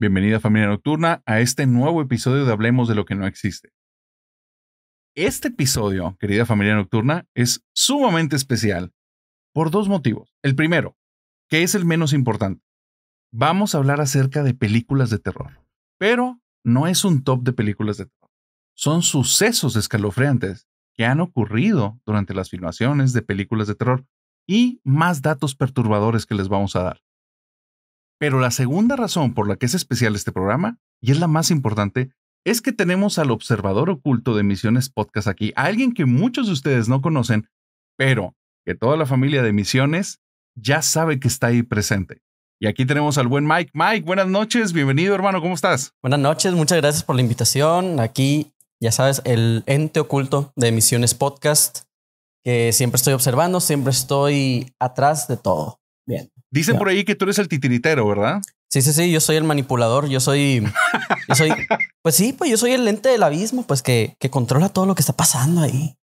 Bienvenida familia nocturna a este nuevo episodio de Hablemos de lo que no existe. Este episodio, querida familia nocturna, es sumamente especial por dos motivos. El primero, que es el menos importante. Vamos a hablar acerca de películas de terror, pero no es un top de películas de terror. Son sucesos escalofriantes que han ocurrido durante las filmaciones de películas de terror y más datos perturbadores que les vamos a dar. Pero la segunda razón por la que es especial este programa, y es la más importante, es que tenemos al observador oculto de Misiones Podcast aquí, a alguien que muchos de ustedes no conocen, pero que toda la familia de Misiones ya sabe que está ahí presente. Y aquí tenemos al buen Mike. Mike, buenas noches, bienvenido hermano, ¿cómo estás? Buenas noches, muchas gracias por la invitación. Aquí, ya sabes, el ente oculto de Misiones Podcast, que siempre estoy observando, siempre estoy atrás de todo. Dicen por ahí que tú eres el titiritero, ¿verdad? Sí, sí, sí, yo soy el manipulador, yo soy, yo soy, pues sí, pues yo soy el lente del abismo, pues que, controla todo lo que está pasando ahí.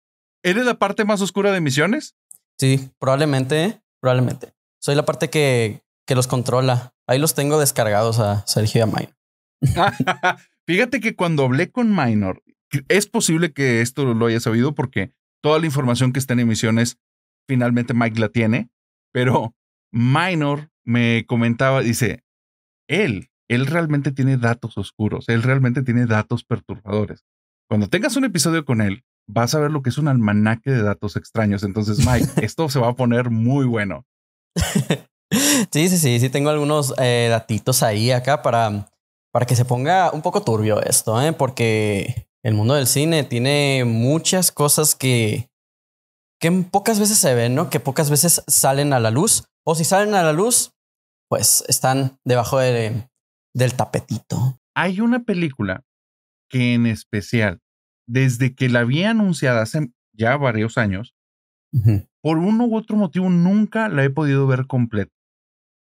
¿Eres la parte más oscura de misiones? Sí, probablemente, probablemente. Soy la parte que, que los controla. Ahí los tengo descargados a Sergio y a Minor. Fíjate que cuando hablé con Minor, es posible que esto lo haya sabido porque toda la información que está en Misiones finalmente Mike la tiene, pero Minor me comentaba, dice, él, él realmente tiene datos oscuros, él realmente tiene datos perturbadores. Cuando tengas un episodio con él, vas a ver lo que es un almanaque de datos extraños. Entonces, Mike, esto se va a poner muy bueno. Sí, sí, sí, sí, tengo algunos eh, datitos ahí acá para, para que se ponga un poco turbio esto, ¿eh? porque el mundo del cine tiene muchas cosas que, que pocas veces se ven, ¿no? Que pocas veces salen a la luz. O si salen a la luz, pues están debajo del tapetito. Hay una película que en especial, desde que la había anunciada hace ya varios años, por uno u otro motivo nunca la he podido ver completa.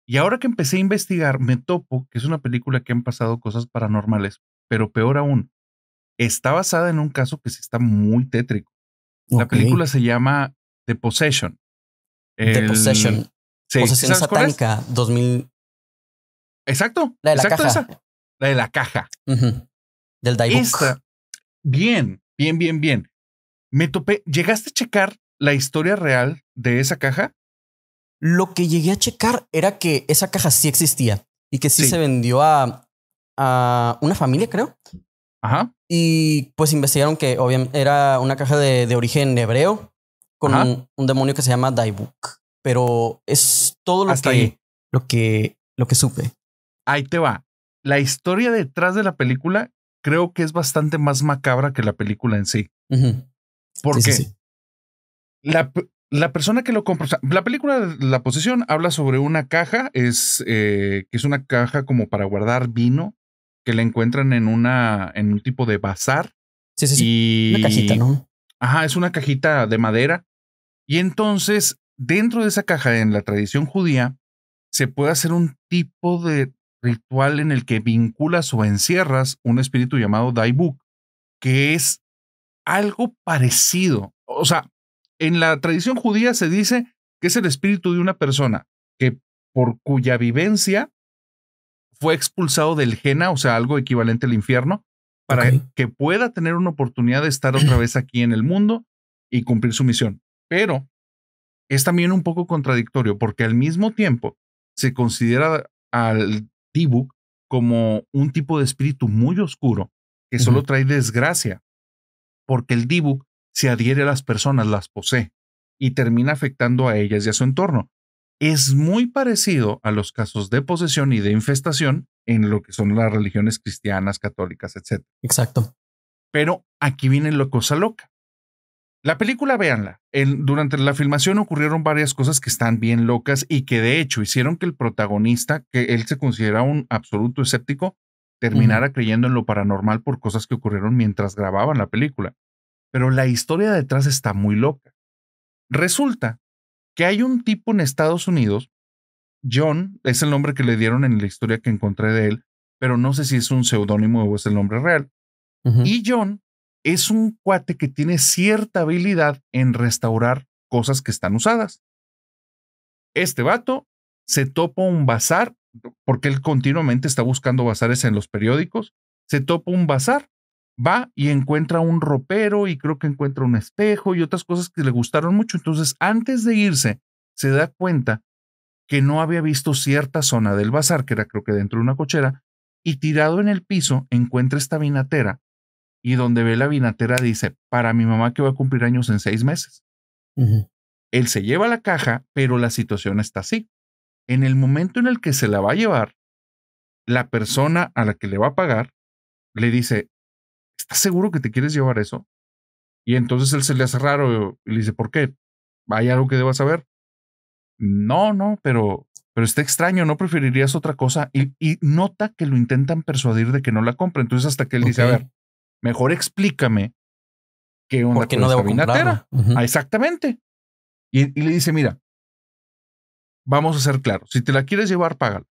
Y ahora que empecé a investigar, me topo que es una película que han pasado cosas paranormales, pero peor aún, está basada en un caso que sí está muy tétrico. La película se llama The Possession. The Possession. Sí. satánica 2000. Exacto. La de la caja. La de la caja. Del daibuk. Bien, bien, bien, bien. Me topé. ¿Llegaste a checar la historia real de esa caja? Lo que llegué a checar era que esa caja sí existía y que sí, se vendió a, a, una familia, creo. Ajá. Y pues investigaron que obviamente era una caja de, origen hebreo con un, un, demonio que se llama Daibuk. Pero es todo lo que lo que lo que supe. Ahí te va. La historia detrás de la película creo que es bastante más macabra que la película en sí. Porque La, la, persona que lo compra, la película La posesión habla sobre una caja, es eh, que es una caja como para guardar vino que la encuentran en una en un tipo de bazar. Sí, sí, sí. una cajita, ¿no? Ajá, es una cajita de madera. Y entonces dentro de esa caja, en la tradición judía, se puede hacer un tipo de ritual en el que vinculas o encierras un espíritu llamado Daibuk, que es algo parecido. O sea, en la tradición judía se dice que es el espíritu de una persona que por cuya vivencia fue expulsado del Jena, o sea, algo equivalente al infierno, para que pueda tener una oportunidad de estar otra vez aquí en el mundo y cumplir su misión. Pero es también un poco contradictorio porque al mismo tiempo se considera al Dibu como un tipo de espíritu muy oscuro que solo trae desgracia, porque el Dibuk se adhiere a las personas, las posee y termina afectando a ellas y a su entorno. Es muy parecido a los casos de posesión y de infestación en lo que son las religiones cristianas, católicas, etc. Exacto. Pero aquí viene la cosa loca. La película, véanla. durante la filmación ocurrieron varias cosas que están bien locas y que de hecho hicieron que el protagonista, que él se considera un absoluto escéptico, terminara creyendo en lo paranormal por cosas que ocurrieron mientras grababan la película. Pero la historia detrás está muy loca. Resulta que hay un tipo en Estados Unidos, John, es el nombre que le dieron en la historia que encontré de él, pero no sé si es un seudónimo o es el nombre real. Y John es un cuate que tiene cierta habilidad en restaurar cosas que están usadas. Este vato se topa un bazar, porque él continuamente está buscando bazares en los periódicos, se topa un bazar, va y encuentra un ropero y creo que encuentra un espejo y otras cosas que le gustaron mucho. Entonces, antes de irse, se da cuenta que no había visto cierta zona del bazar, que era creo que dentro de una cochera, y tirado en el piso encuentra esta vinatera y donde ve la vinatera dice, para mi mamá que va a cumplir años en seis meses. Él se lleva la caja, pero la situación está así. En el momento en el que se la va a llevar, la persona a la que le va a pagar le dice, ¿estás seguro que te quieres llevar eso? Y entonces él se le hace raro y le dice, ¿por qué? ¿Hay algo que debas saber? No, no, pero, pero está extraño, no preferirías otra cosa. Y, nota que lo intentan persuadir de que no la compre. Entonces hasta que él dice, a ver, Mejor explícame que onda ¿Por no ah, exactamente. Y, le dice, mira, vamos a ser claros. Si te la quieres llevar, págala.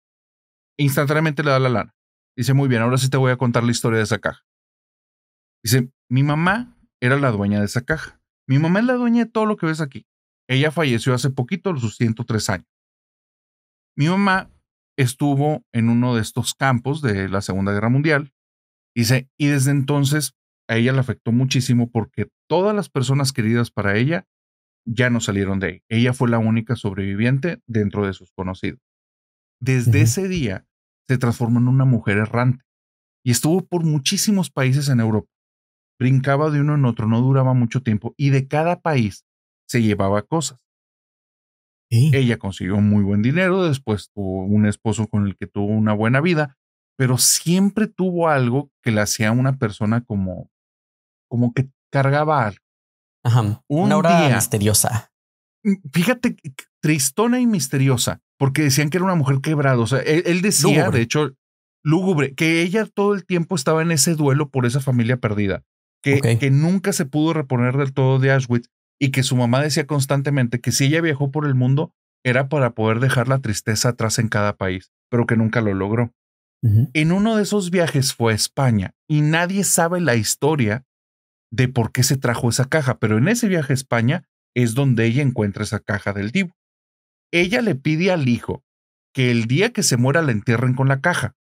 Instantáneamente le da la lana. Dice, muy bien, ahora sí te voy a contar la historia de esa caja. Dice, mi mamá era la dueña de esa caja. Mi mamá es la dueña de todo lo que ves aquí. Ella falleció hace poquito, a sus 103 años. Mi mamá estuvo en uno de estos campos de la Segunda Guerra Mundial Dice, y desde entonces a ella le afectó muchísimo porque todas las personas queridas para ella ya no salieron de ahí. Ella fue la única sobreviviente dentro de sus conocidos. Desde ese día se transformó en una mujer errante y estuvo por muchísimos países en Europa. Brincaba de uno en otro, no duraba mucho tiempo y de cada país se llevaba cosas. Ella consiguió muy buen dinero, después tuvo un esposo con el que tuvo una buena vida, pero siempre tuvo algo que le hacía una persona como, como que cargaba algo. Ajá. una hora misteriosa. Mm, fíjate, tristona y misteriosa, porque decían que era una mujer quebrada. O sea, él, decía, de hecho, lúgubre, que ella todo el tiempo estaba en ese duelo por esa familia perdida, que, que nunca se pudo reponer del todo de Ashwood y que su mamá decía constantemente que si ella viajó por el mundo era para poder dejar la tristeza atrás en cada país, pero que nunca lo logró. En uno de esos viajes fue a España y nadie sabe la historia de por qué se trajo esa caja, pero en ese viaje a España es donde ella encuentra esa caja del divo. Ella le pide al hijo que el día que se muera la entierren con la caja.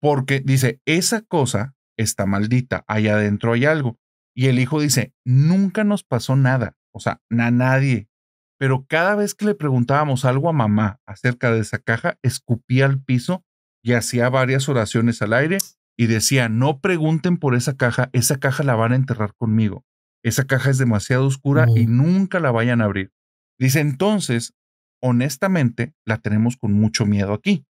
Porque dice, esa cosa está maldita, allá adentro hay algo. Y el hijo dice, nunca nos pasó nada, o sea, a nadie. Pero cada vez que le preguntábamos algo a mamá acerca de esa caja, escupía al piso y hacía varias oraciones al aire y decía, no pregunten por esa caja, esa caja la van a enterrar conmigo. Esa caja es demasiado oscura y nunca la vayan a abrir. Dice, entonces, honestamente, la tenemos con mucho miedo aquí,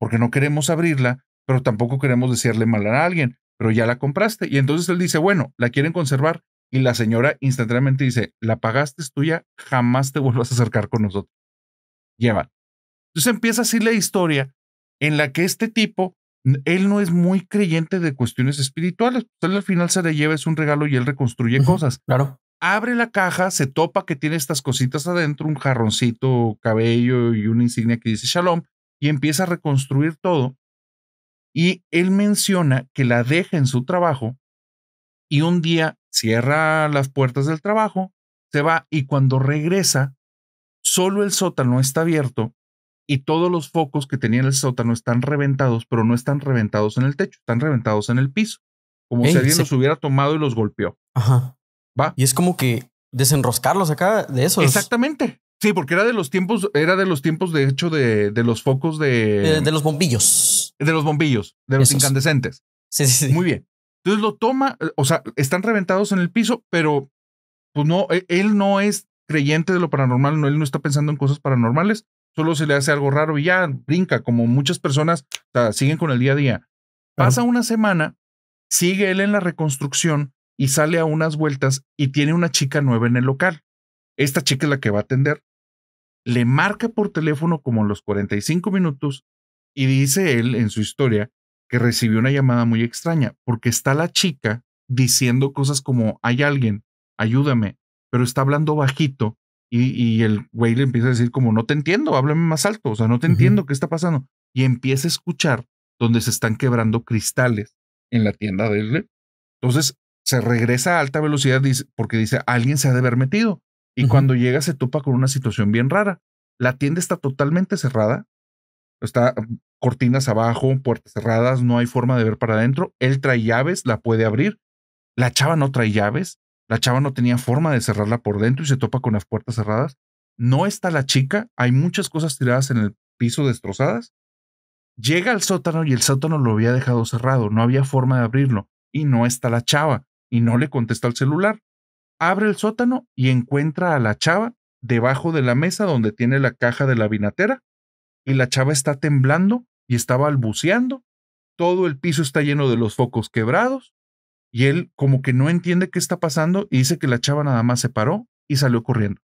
porque no queremos abrirla, pero tampoco queremos decirle mal a alguien, pero ya la compraste. Y entonces él dice, bueno, la quieren conservar. Y la señora instantáneamente dice, la pagaste, es tuya, jamás te vuelvas a acercar con nosotros. Lleva. Entonces empieza así la historia en la que este tipo, él no es muy creyente de cuestiones espirituales. tal pues, al final se le lleva, es un regalo y él reconstruye cosas. Claro. Abre la caja, se topa que tiene estas cositas adentro, un jarroncito, cabello y una insignia que dice Shalom, y empieza a reconstruir todo. Y él menciona que la deja en su trabajo y un día cierra las puertas del trabajo, se va y cuando regresa, solo el sótano está abierto y todos los focos que tenía en el sótano están reventados, pero no están reventados en el techo, están reventados en el piso, como si alguien los hubiera tomado y los golpeó. Ajá. ¿Va? Y es como que desenroscarlos acá de eso. Exactamente. Sí, porque era de los tiempos, era de los tiempos de hecho de, de los focos de, eh, de, los bombillos. De los bombillos, de los incandescentes. Sí, sí, sí. Muy bien. Entonces lo toma, o sea, están reventados en el piso, pero pues no, e, él no es creyente de lo paranormal, no, él no está pensando en cosas paranormales, solo se le hace algo raro y ya brinca, como muchas personas siguen con el día a día. Pasa una semana, sigue él en la reconstrucción y sale a unas vueltas y tiene una chica nueva en el local. Esta chica es la que va a atender. Le marca por teléfono como los 45 minutos y dice él en su historia que recibió una llamada muy extraña porque está la chica diciendo cosas como hay alguien, ayúdame, pero está hablando bajito y, el güey le empieza a decir como, no te entiendo, háblame más alto, o sea, no te entiendo, ¿qué está pasando? Y empieza a escuchar donde se están quebrando cristales en la tienda de él. Entonces se regresa a alta velocidad porque dice, alguien se ha de haber metido. Y cuando llega se topa con una situación bien rara. La tienda está totalmente cerrada, está mm, cortinas abajo, puertas cerradas, no hay forma de ver para adentro. Él trae llaves, la puede abrir. La chava no trae llaves. La chava no tenía forma de cerrarla por dentro y se topa con las puertas cerradas. No está la chica, hay muchas cosas tiradas en el piso destrozadas. Llega al sótano y el sótano lo había dejado cerrado, no había forma de abrirlo y no está la chava y no le contesta el celular. Abre el sótano y encuentra a la chava debajo de la mesa donde tiene la caja de la vinatera y la chava está temblando y está balbuceando. Todo el piso está lleno de los focos quebrados y él como que no entiende qué está pasando y dice que la chava nada más se paró y salió corriendo.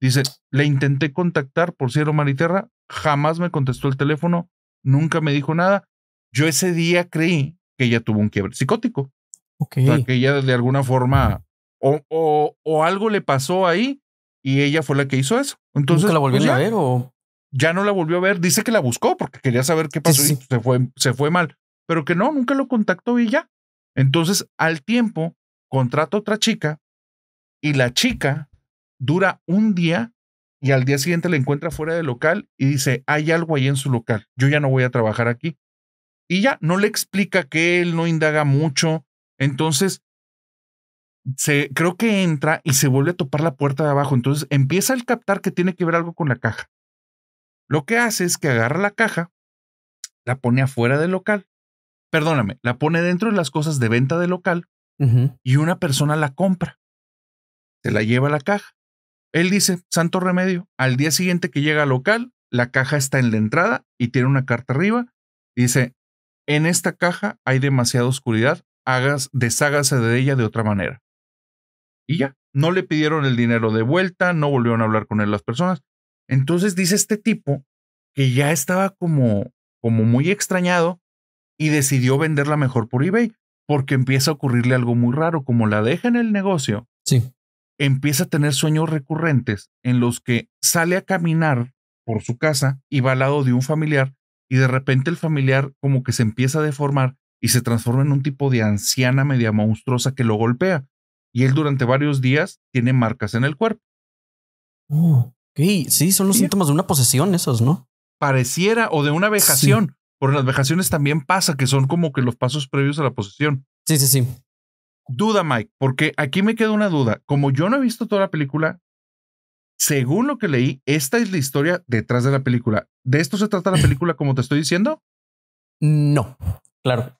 Dice, le intenté contactar por cielo, mar y tierra, jamás me contestó el teléfono, nunca me dijo nada. Yo ese día creí que ella tuvo un quiebre psicótico. O sea, que ella de alguna forma o, algo le pasó ahí y ella fue la que hizo eso. Entonces, ¿Nunca la pues volvió a ver o...? Ya no la volvió a ver. Dice que la buscó porque quería saber qué pasó y se fue, se fue mal. Pero que no, nunca lo contactó y ya. Entonces, al tiempo, contrata otra chica y la chica dura un día y al día siguiente la encuentra fuera del local y dice, hay algo ahí en su local, yo ya no voy a trabajar aquí. Y ya no le explica que él no indaga mucho. Entonces, se, creo que entra y se vuelve a topar la puerta de abajo. Entonces empieza el captar que tiene que ver algo con la caja. Lo que hace es que agarra la caja, la pone afuera del local perdóname, la pone dentro de las cosas de venta de local y una persona la compra. Se la lleva a la caja. Él dice, santo remedio, al día siguiente que llega al local, la caja está en la entrada y tiene una carta arriba. Dice, en esta caja hay demasiada oscuridad, hagas, deshágase de ella de otra manera. Y ya, no le pidieron el dinero de vuelta, no volvieron a hablar con él las personas. Entonces dice este tipo que ya estaba como, como muy extrañado y decidió venderla mejor por eBay porque empieza a ocurrirle algo muy raro, como la deja en el negocio. Sí. Empieza a tener sueños recurrentes en los que sale a caminar por su casa y va al lado de un familiar y de repente el familiar como que se empieza a deformar y se transforma en un tipo de anciana media monstruosa que lo golpea. Y él durante varios días tiene marcas en el cuerpo. Oh, sí, son los síntomas de una posesión esos, ¿no? Pareciera o de una vejación, por las vejaciones también pasa, que son como que los pasos previos a la posesión. Sí, sí, sí. Duda, Mike, porque aquí me queda una duda. Como yo no he visto toda la película, según lo que leí, esta es la historia detrás de la película. ¿De esto se trata la película como te estoy diciendo? No, claro.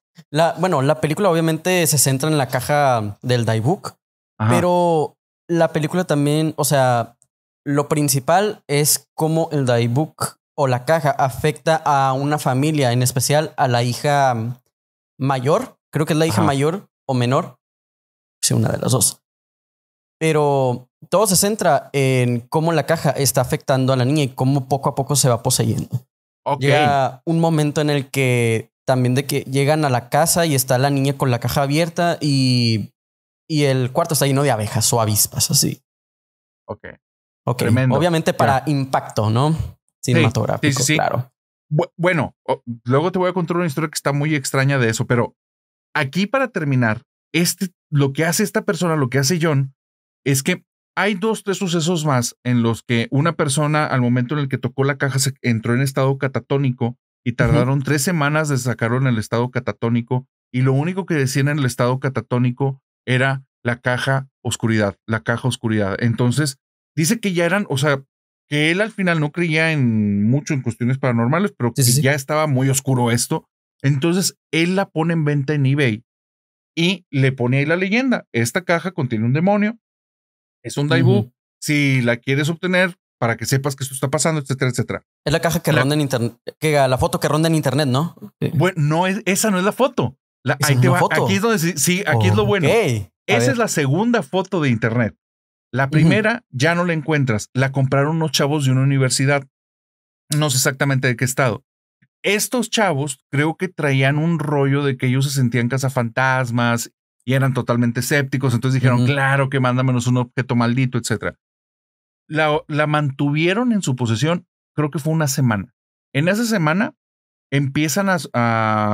bueno, la película obviamente se centra en la caja del Daibook, pero la película también, o sea, lo principal es cómo el Daibook o la caja afecta a una familia, en especial a la hija mayor, creo que es la hija mayor o menor, sí, una de las dos. Pero todo se centra en cómo la caja está afectando a la niña y cómo poco a poco se va poseyendo. Llega un momento en el que también de que llegan a la casa y está la niña con la caja abierta y, el cuarto está lleno de abejas o avispas, así. Ok. Ok. Obviamente para impacto, ¿no? sí, claro. Bueno, luego te voy a contar una historia que está muy extraña de eso, pero aquí para terminar, este, lo que hace esta persona, lo que hace John, es que hay dos, tres sucesos más en los que una persona al momento en el que tocó la caja se entró en estado catatónico y tardaron tres semanas de sacarlo en el estado catatónico y lo único que decían en el estado catatónico era la caja oscuridad, la caja oscuridad. Entonces, dice que ya eran, o sea, que él al final no creía en mucho en cuestiones paranormales, pero que ya estaba muy oscuro esto. Entonces él la pone en venta en eBay y le pone ahí la leyenda. Esta caja contiene un demonio, es un Daibu. Si la quieres obtener para que sepas que esto está pasando, etcétera, etcétera. Es la caja que ronda en internet, que la foto que ronda en internet, ¿no? Bueno, no es, esa no es la foto. La, ahí te foto? Aquí es donde sí, aquí es lo bueno. Esa es la segunda foto de internet. La primera ya no la encuentras, la compraron unos chavos de una universidad, no sé exactamente de qué estado. Estos chavos creo que traían un rollo de que ellos se sentían cazafantasmas y eran totalmente escépticos, entonces dijeron, claro que mándamenos un objeto maldito, etc. La, mantuvieron en su posesión, creo que fue una semana. En esa semana empiezan a,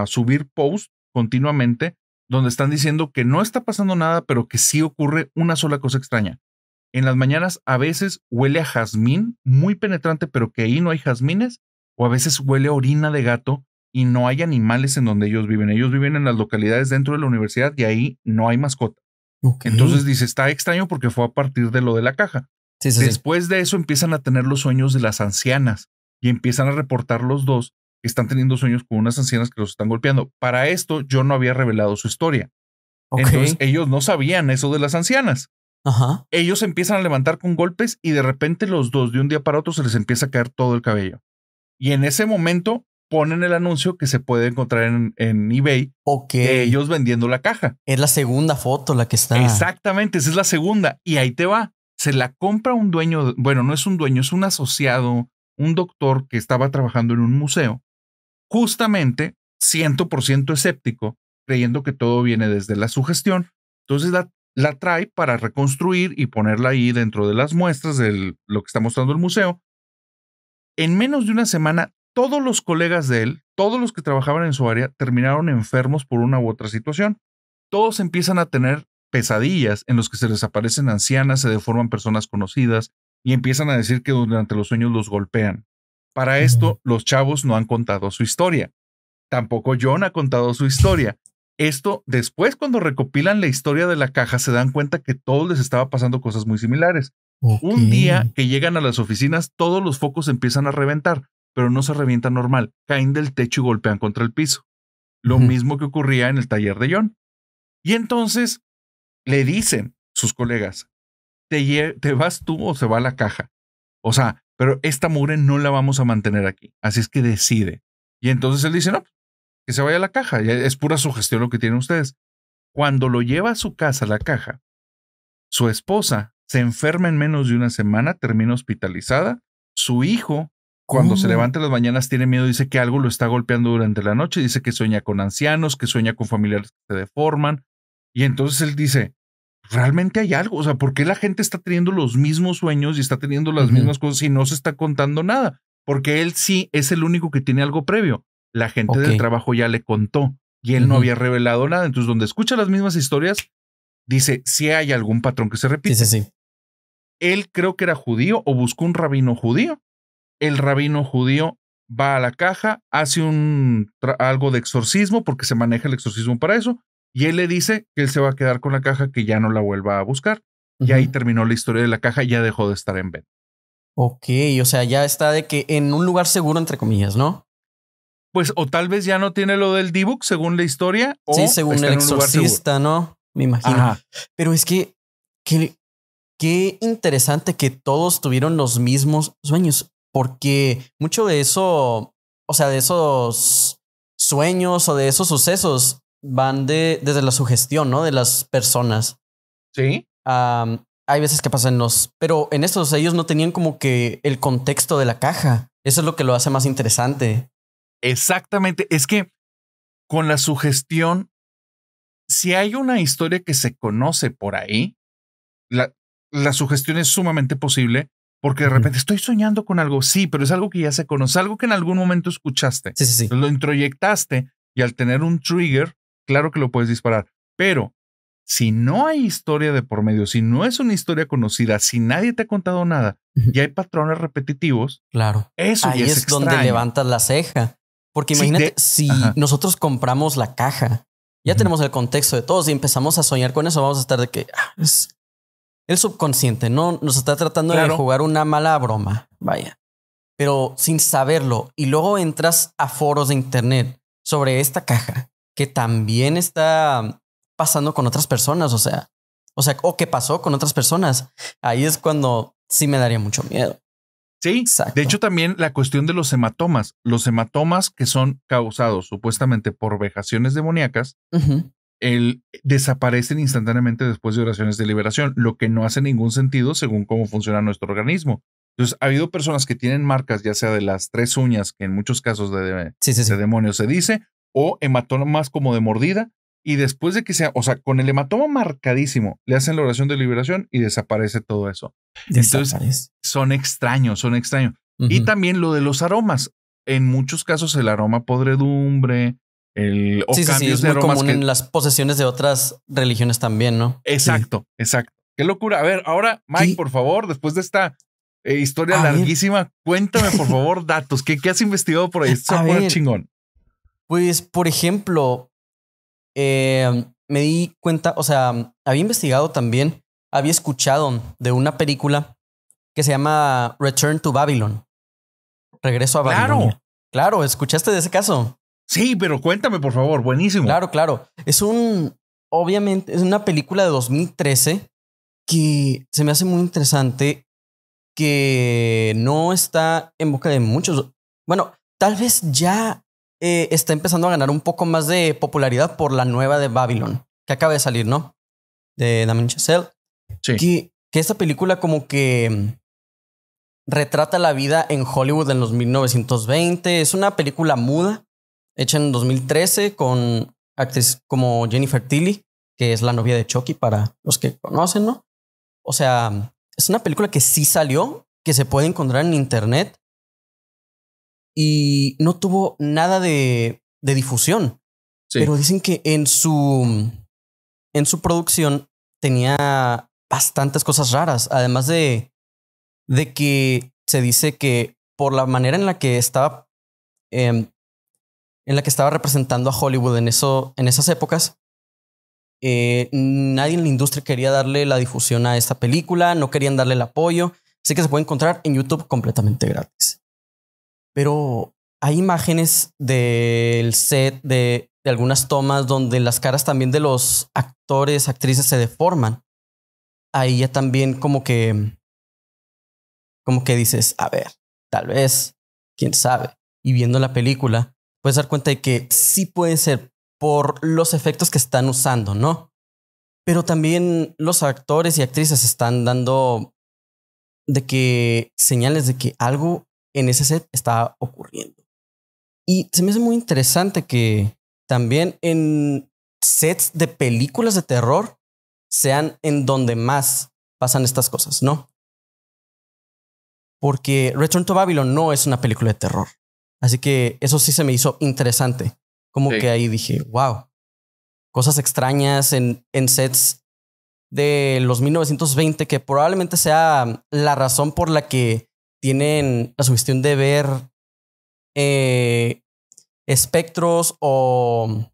a subir posts continuamente donde están diciendo que no está pasando nada, pero que sí ocurre una sola cosa extraña. En las mañanas a veces huele a jazmín, muy penetrante, pero que ahí no hay jazmines, o a veces huele a orina de gato y no hay animales en donde ellos viven. Ellos viven en las localidades dentro de la universidad y ahí no hay mascota. Entonces dice, está extraño porque fue a partir de lo de la caja. Después de eso empiezan a tener los sueños de las ancianas y empiezan a reportar los dos que están teniendo sueños con unas ancianas que los están golpeando. Para esto yo no había revelado su historia. Entonces ellos no sabían eso de las ancianas. Ellos empiezan a levantar con golpes y de repente los dos de un día para otro se les empieza a caer todo el cabello. Y en ese momento ponen el anuncio que se puede encontrar en, eBay de ellos vendiendo la caja. Es la segunda foto la que está. Exactamente, esa es la segunda. Y ahí te va. Se la compra un dueño, bueno, no es un dueño, es un asociado, un doctor que estaba trabajando en un museo, justamente 100% escéptico, creyendo que todo viene desde la sugestión. Entonces la la trae para reconstruir y ponerla ahí dentro de las muestras de lo que está mostrando el museo. En menos de una semana, todos los colegas de él, todos los que trabajaban en su área, terminaron enfermos por una u otra situación. Todos empiezan a tener pesadillas en los que se les aparecen ancianas, se deforman personas conocidas y empiezan a decir que durante los sueños los golpean. Para esto, los chavos no han contado su historia. Tampoco John ha contado su historia. Esto después cuando recopilan la historia de la caja se dan cuenta que todos les estaba pasando cosas muy similares. Un día que llegan a las oficinas todos los focos empiezan a reventar, pero no se revienta normal, caen del techo y golpean contra el piso. Lo mismo que ocurría en el taller de John. Y entonces le dicen sus colegas, te, te vas tú o se va la caja. O sea, pero esta mugre no la vamos a mantener aquí. Así es que decide. Y entonces él dice, no, que se vaya a la caja. Es pura sugestión lo que tienen ustedes. Cuando lo lleva a su casa, la caja, su esposa se enferma en menos de una semana, termina hospitalizada. Su hijo, cuando se levanta en las mañanas, tiene miedo, dice que algo lo está golpeando durante la noche, dice que sueña con ancianos, que sueña con familiares que se deforman. Y entonces él dice, realmente hay algo, o sea, ¿por qué la gente está teniendo los mismos sueños y está teniendo las mismas cosas y no se está contando nada? Porque él sí es el único que tiene algo previo la gente del trabajo ya le contó y él no había revelado nada. Entonces, donde escucha las mismas historias, dice si hay algún patrón que se repite. Sí, sí, Él creo que era judío o buscó un rabino judío. El rabino judío va a la caja, hace un algo de exorcismo porque se maneja el exorcismo para eso y él le dice que él se va a quedar con la caja que ya no la vuelva a buscar. Y ahí terminó la historia de la caja, y ya dejó de estar en venta. Ok, o sea, ya está de que en un lugar seguro, entre comillas, ¿no? pues o tal vez ya no tiene lo del D-Book según la historia. O según el exorcista, ¿no? Me imagino. Pero es que, qué interesante que todos tuvieron los mismos sueños, porque mucho de eso, o sea, de esos sueños o de esos sucesos van de, desde la sugestión, ¿no? De las personas. Sí. hay veces que pasan los, pero en estos ellos no tenían como que el contexto de la caja. Eso es lo que lo hace más interesante. Exactamente. Es que con la sugestión, si hay una historia que se conoce por ahí, la, sugestión es sumamente posible porque de repente estoy soñando con algo, sí, pero es algo que ya se conoce, algo que en algún momento escuchaste. Lo introyectaste y al tener un trigger, claro que lo puedes disparar. Pero si no hay historia de por medio, si no es una historia conocida, si nadie te ha contado nada y hay patrones repetitivos, claro. Eso Ahí es donde levantas la ceja. Porque imagínate si nosotros compramos la caja, ya tenemos el contexto de todos y empezamos a soñar con eso, vamos a estar de que ah, es el subconsciente, no nos está tratando de jugar una mala broma, vaya, pero sin saberlo. Y luego entras a foros de internet sobre esta caja que también está pasando con otras personas, o sea, o sea, o qué pasó con otras personas. Ahí es cuando sí me daría mucho miedo de hecho también la cuestión de los hematomas, los hematomas que son causados supuestamente por vejaciones demoníacas, el, desaparecen instantáneamente después de oraciones de liberación, lo que no hace ningún sentido según cómo funciona nuestro organismo. Entonces, ha habido personas que tienen marcas, ya sea de las tres uñas, que en muchos casos de, de demonios se dice, o hematomas como de mordida, y después de que sea, o sea, con el hematoma marcadísimo, le hacen la oración de liberación y desaparece todo eso. Entonces, son extraños, son extraños. Y también lo de los aromas. En muchos casos, el aroma podredumbre, el o sí, sí, Es muy común en las posesiones de otras religiones también, ¿no? Exacto, exacto. Qué locura. A ver, ahora, Mike, por favor, después de esta eh, historia larguísima, cuéntame, por favor, datos. ¿Qué, ¿Qué, has investigado por ahí? chingón. Pues, por ejemplo, eh, me di cuenta, o sea, había investigado también, había escuchado de una película que se llama Return to Babylon. Regreso a Babylon. Claro. Claro, escuchaste de ese caso. Sí, pero cuéntame, por favor, buenísimo. Claro, claro. Es un, obviamente, es una película de 2013 que se me hace muy interesante que no está en boca de muchos. Bueno, tal vez ya eh, está empezando a ganar un poco más de popularidad por la nueva de Babylon, que acaba de salir, ¿no? De Damien Chazelle. Sí. Que, que esta película como que mm, retrata la vida en Hollywood en los 1920. Es una película muda, hecha en 2013 con actrices como Jennifer Tilly, que es la novia de Chucky para los que conocen, ¿no? O sea, es una película que sí salió, que se puede encontrar en internet y no tuvo nada de, difusión. Pero dicen que en su, en su producción tenía bastantes cosas raras, además de, de que se dice que por la manera en la que estaba em, en la que estaba representando a Hollywood en, eso, en esas épocas, eh, nadie en la industria quería darle la difusión a esta película, no querían darle el apoyo, así que se puede encontrar en YouTube completamente gratis pero hay imágenes del set, de, algunas tomas donde las caras también de los actores, actrices se deforman. Ahí ya también como que, como que dices, a ver, tal vez, quién sabe. Y viendo la película, puedes dar cuenta de que sí puede ser por los efectos que están usando, ¿no? Pero también los actores y actrices están dando de que señales de que algo en ese set estaba ocurriendo. Y se me hace muy interesante que también en sets de películas de terror sean en donde más pasan estas cosas, ¿no? Porque Return to Babylon no es una película de terror. Así que eso sí se me hizo interesante. Como que ahí dije, wow, cosas extrañas en, en sets de los 1920 que probablemente sea la razón por la que tienen la sugestión de ver eh, espectros o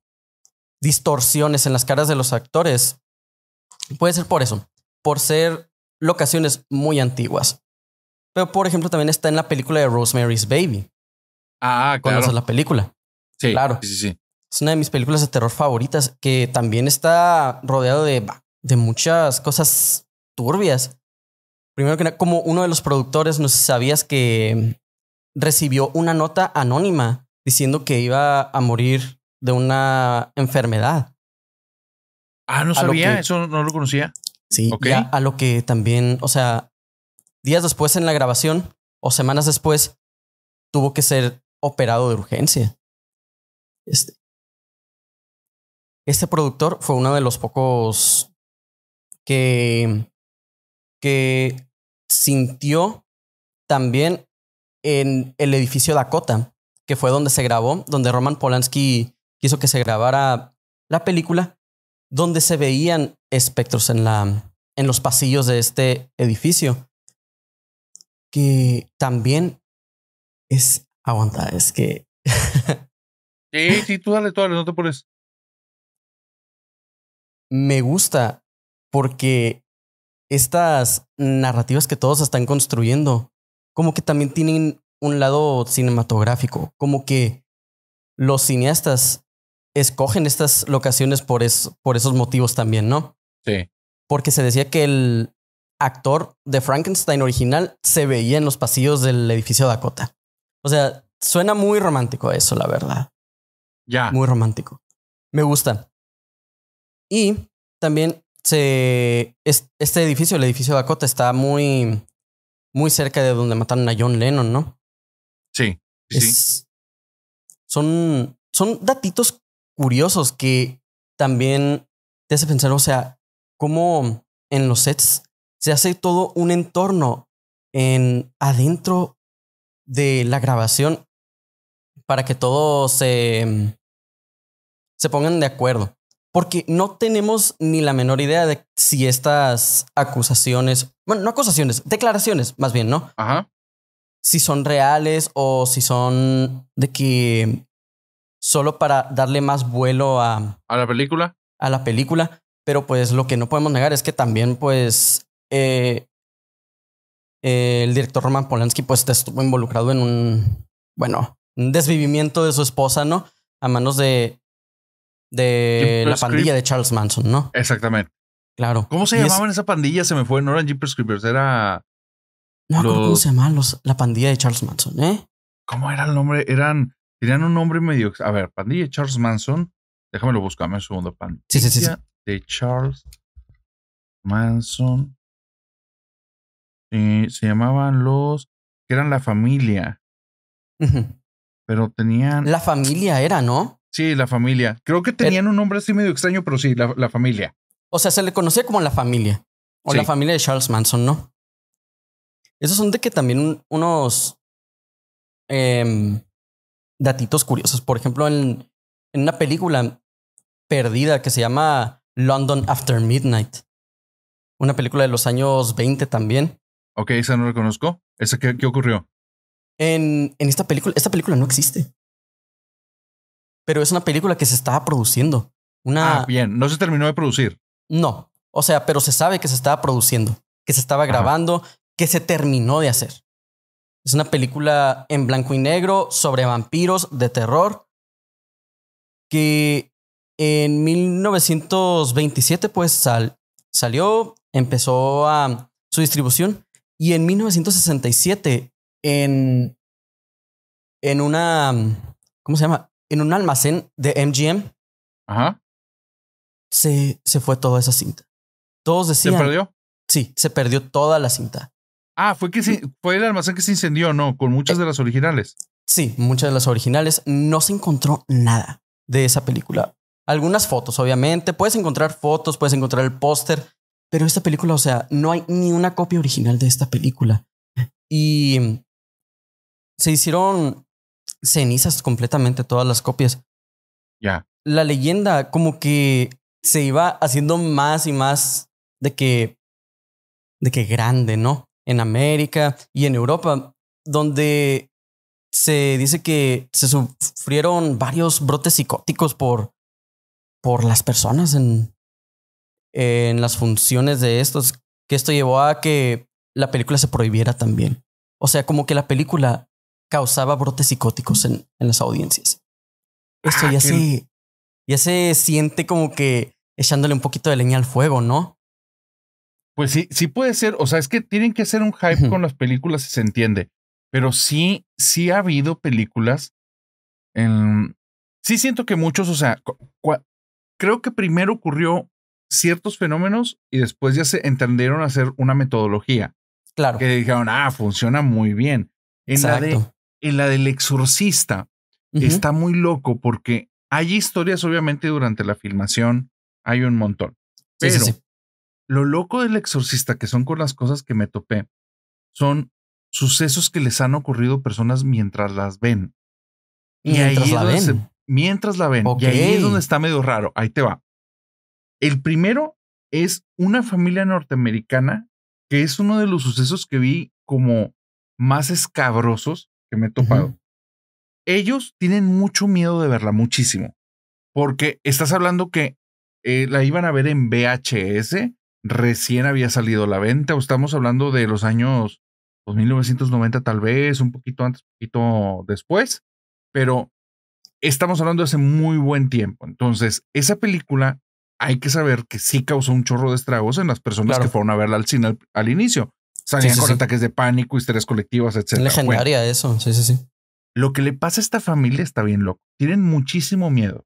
distorsiones en las caras de los actores. Puede ser por eso, por ser locaciones muy antiguas. Pero, por ejemplo, también está en la película de Rosemary's Baby. Ah, claro. ¿Conoces la película? Sí. Claro. Sí, sí, Es una de mis películas de terror favoritas que también está rodeado de, de muchas cosas turbias. Primero que nada, como uno de los productores, no sé si sabías que recibió una nota anónima diciendo que iba a morir de una enfermedad. Ah, no sabía, eso no lo conocía. Sí, a, a lo que también, o sea, días después en la grabación o semanas después, tuvo que ser operado de urgencia. Este, este productor fue uno de los pocos que, que sintió también en el edificio Dakota, que fue donde se grabó, donde Roman Polanski quiso que se grabara la película, donde se veían espectros en, la, en los pasillos de este edificio. Que también es. Aguanta, es que. sí, sí, tú dale, tú dale, no te pones. Me gusta porque estas narrativas que todos están construyendo, como que también tienen un lado cinematográfico, como que los cineastas escogen estas locaciones por, por esos motivos también, ¿no? Sí. Porque se decía que el actor de Frankenstein original se veía en los pasillos del edificio Dakota. O sea, suena muy romántico eso, la verdad. Ya. Muy romántico. Me gusta. Y también este edificio, el edificio de Dakota, está muy, muy cerca de donde mataron a John Lennon, ¿no? Sí. son, son datitos curiosos que también te hace pensar, o sea, cómo en los sets se hace todo un entorno en adentro de la grabación para que todos se, se pongan de acuerdo porque no tenemos ni la menor idea de si estas acusaciones, bueno, no acusaciones, declaraciones más bien, ¿no? Ajá. Si son reales o si son de que solo para darle más vuelo a... A la película. A la película, pero pues lo que no podemos negar es que también pues eh, eh, el director Roman Polanski pues estuvo involucrado en un, bueno, un desvivimiento de su esposa, ¿no? A manos de de la pandilla de Charles Manson, ¿no? Exactamente. Claro. ¿Cómo se llamaban esa pandilla? Se me fue, no eran Jeepers era... No, los... ¿cómo se llamaban la pandilla de Charles Manson, eh? ¿Cómo era el nombre? Eran, tenían un nombre medio... A ver, pandilla de Charles Manson. Déjame Déjamelo buscarme el segundo, pandilla sí, sí, sí, de Charles Manson. Eh, se llamaban los... que eran la familia. Pero tenían... La familia era, ¿no? Sí, la familia. Creo que tenían eh, un nombre así medio extraño, pero sí, la, familia. O sea, se le conocía como la familia. O la familia de Charles Manson, ¿no? Esos son de que también unos em, datitos curiosos. Por ejemplo, en, una película perdida que se llama London After Midnight. Una película de los años 20 también. Ok, esa no la conozco. ¿Esa qué, ocurrió? En, en, esta película, esta película no existe pero es una película que se estaba produciendo. Una... Ah, bien, no se terminó de producir. No, o sea, pero se sabe que se estaba produciendo, que se estaba grabando, que se terminó de hacer. Es una película en blanco y negro sobre vampiros de terror que en 1927 pues sal, salió, empezó a su distribución y en 1967 en en una ¿cómo se llama? en un almacén de MGM. Ajá. Se, se fue toda esa cinta. Todos decían. ¿Se perdió? Sí, se perdió toda la cinta. Ah, fue que se, fue el almacén que se incendió, ¿no? Con muchas eh, de las originales. Sí, muchas de las originales. No se encontró nada de esa película. Algunas fotos, obviamente. Puedes encontrar fotos, puedes encontrar el póster. Pero esta película, o sea, no hay ni una copia original de esta película. Y se hicieron cenizas completamente todas las copias. Ya. La leyenda como que se iba haciendo más y más de que, de que grande, ¿no? En América y en Europa, donde se dice que se sufrieron varios brotes psicóticos por, por las personas en, en las funciones de estos, que esto llevó a que la película se prohibiera también. O sea, como que la película causaba brotes psicóticos en, en las audiencias. Esto ah, ya, se, ya se siente como que echándole un poquito de leña al fuego, ¿no? Pues sí, sí puede ser. O sea, es que tienen que hacer un hype con las películas, si se entiende. Pero sí, sí ha habido películas. En... Sí siento que muchos, o sea, creo que primero ocurrió ciertos fenómenos y después ya se entendieron a hacer una metodología. Claro. Que dijeron, ah, funciona muy bien. En Exacto en la del exorcista está muy loco porque hay historias, obviamente, durante la filmación, hay un montón. Pero lo loco del exorcista, que son con las cosas que me topé, son sucesos que les han ocurrido personas mientras las ven. y ahí mientras la ven. Y ahí es donde está medio raro. Ahí te va. El primero es una familia norteamericana, que es uno de los sucesos que vi como más escabrosos, que me he topado. Ellos tienen mucho miedo de verla, muchísimo. Porque estás hablando que eh, la iban a ver en VHS, recién había salido la venta, o estamos hablando de los años 1990 tal vez, un poquito antes, un poquito después, pero estamos hablando de hace muy buen tiempo. Entonces, esa película hay que saber que sí causó un chorro de estragos en las personas que fueron a verla al cine al, inicio sabían con ataques de pánico, histerias colectivas, etc. legendaria eso, sí, sí, sí. Lo que le pasa a esta familia está bien loco. Tienen muchísimo miedo.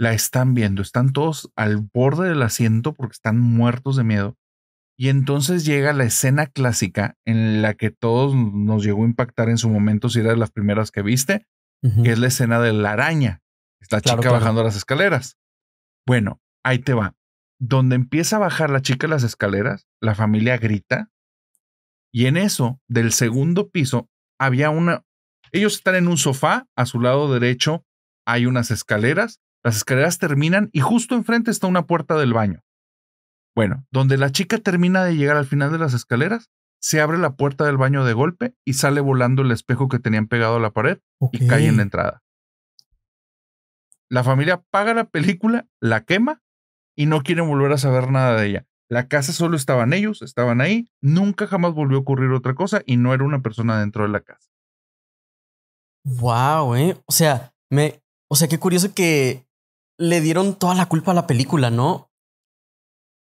La están viendo, están todos al borde del asiento porque están muertos de miedo. Y entonces llega la escena clásica en la que todos nos llegó a impactar en su momento, si era de las primeras que viste, que es la escena de la araña, esta chica bajando las escaleras. Bueno, ahí te va. Donde empieza a bajar la chica las escaleras, la familia grita, y en eso, del segundo piso, había una... Ellos están en un sofá, a su lado derecho hay unas escaleras, las escaleras terminan y justo enfrente está una puerta del baño. Bueno, donde la chica termina de llegar al final de las escaleras, se abre la puerta del baño de golpe y sale volando el espejo que tenían pegado a la pared y cae en la entrada. La familia paga la película, la quema y no quieren volver a saber nada de ella. La casa solo estaban ellos, estaban ahí, nunca jamás volvió a ocurrir otra cosa y no era una persona dentro de la casa. Wow, eh. O sea, me, o sea, qué curioso que le dieron toda la culpa a la película, ¿no?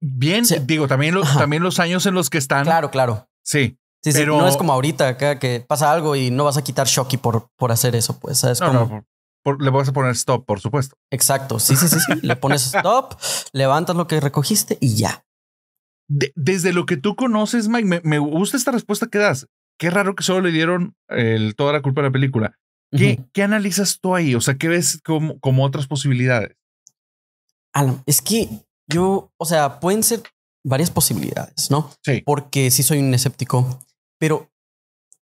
Bien, digo, también, también los años en los que están. Claro, claro. Sí. Sí, no es como ahorita acá que pasa algo y no vas a quitar Shocky por, por hacer eso, pues. ¿sabes? No, no, le vas a poner stop, por supuesto. Exacto. Sí, sí, sí. sí. le pones stop, levantas lo que recogiste y ya desde lo que tú conoces, Mike, me, gusta esta respuesta que das. Qué raro que solo le dieron toda la culpa a la película. ¿Qué, analizas tú ahí? O sea, ¿qué ves como, como otras posibilidades? es que yo, o sea, pueden ser varias posibilidades, ¿no? Sí. Porque sí soy un escéptico, pero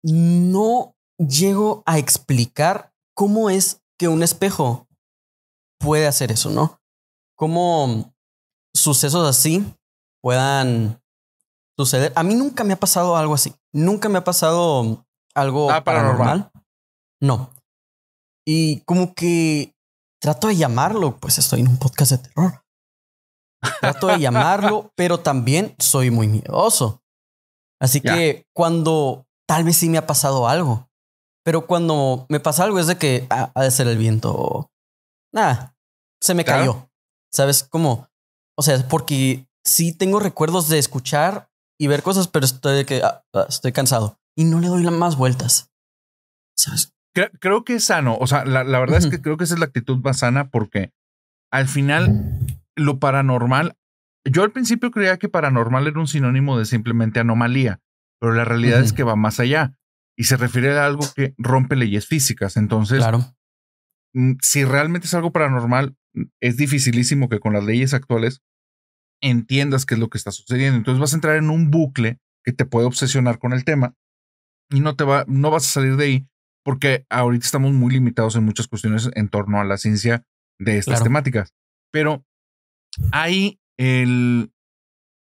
no llego a explicar cómo es que un espejo puede hacer eso, ¿no? Cómo sucesos así puedan suceder. A mí nunca me ha pasado algo así. Nunca me ha pasado algo ah, paranormal. No. Y como que trato de llamarlo, pues estoy en un podcast de terror. Trato de llamarlo, pero también soy muy miedoso. Así que cuando tal vez sí me ha pasado algo, pero cuando me pasa algo es de que ah, ha de ser el viento. Nada, se me cayó. ¿Sabes cómo? O sea, porque sí tengo recuerdos de escuchar y ver cosas, pero estoy que ah, ah, estoy cansado y no le doy las más vueltas. ¿Sabes? Creo, que es sano. O sea, la, verdad es que creo que esa es la actitud más sana porque al final lo paranormal. Yo al principio creía que paranormal era un sinónimo de simplemente anomalía, pero la realidad es que va más allá y se refiere a algo que rompe leyes físicas. Entonces, claro. Mm, si realmente es algo paranormal, mm, es dificilísimo que con las leyes actuales entiendas qué es lo que está sucediendo. Entonces vas a entrar en un bucle que te puede obsesionar con el tema y no te va, no vas a salir de ahí porque ahorita estamos muy limitados en muchas cuestiones en torno a la ciencia de estas temáticas. Pero hay el,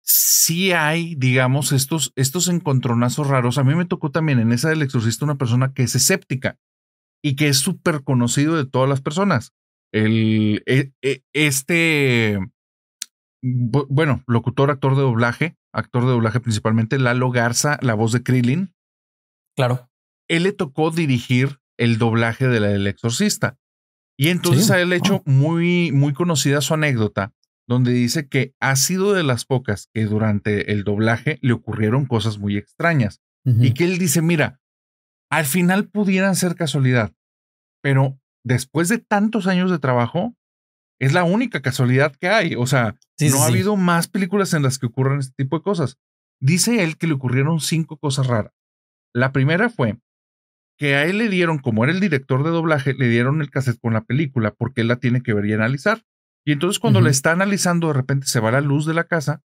sí hay, digamos, estos, estos encontronazos raros. A mí me tocó también en esa del exorcista una persona que es escéptica y que es súper conocido de todas las personas. El, e, e, este bueno, locutor, actor de doblaje, actor de doblaje principalmente, Lalo Garza, la voz de Krillin. Claro. Él le tocó dirigir el doblaje de la del exorcista. Y entonces a él hecho muy, muy conocida su anécdota, donde dice que ha sido de las pocas que durante el doblaje le ocurrieron cosas muy extrañas. Y que él dice, mira, al final pudieran ser casualidad, pero después de tantos años de trabajo, es la única casualidad que hay. O sea, no ha habido más películas en las que ocurran este tipo de cosas. Dice él que le ocurrieron cinco cosas raras. La primera fue que a él le dieron, como era el director de doblaje, le dieron el cassette con la película porque él la tiene que ver y analizar. Y entonces cuando le la está analizando, de repente se va la luz de la casa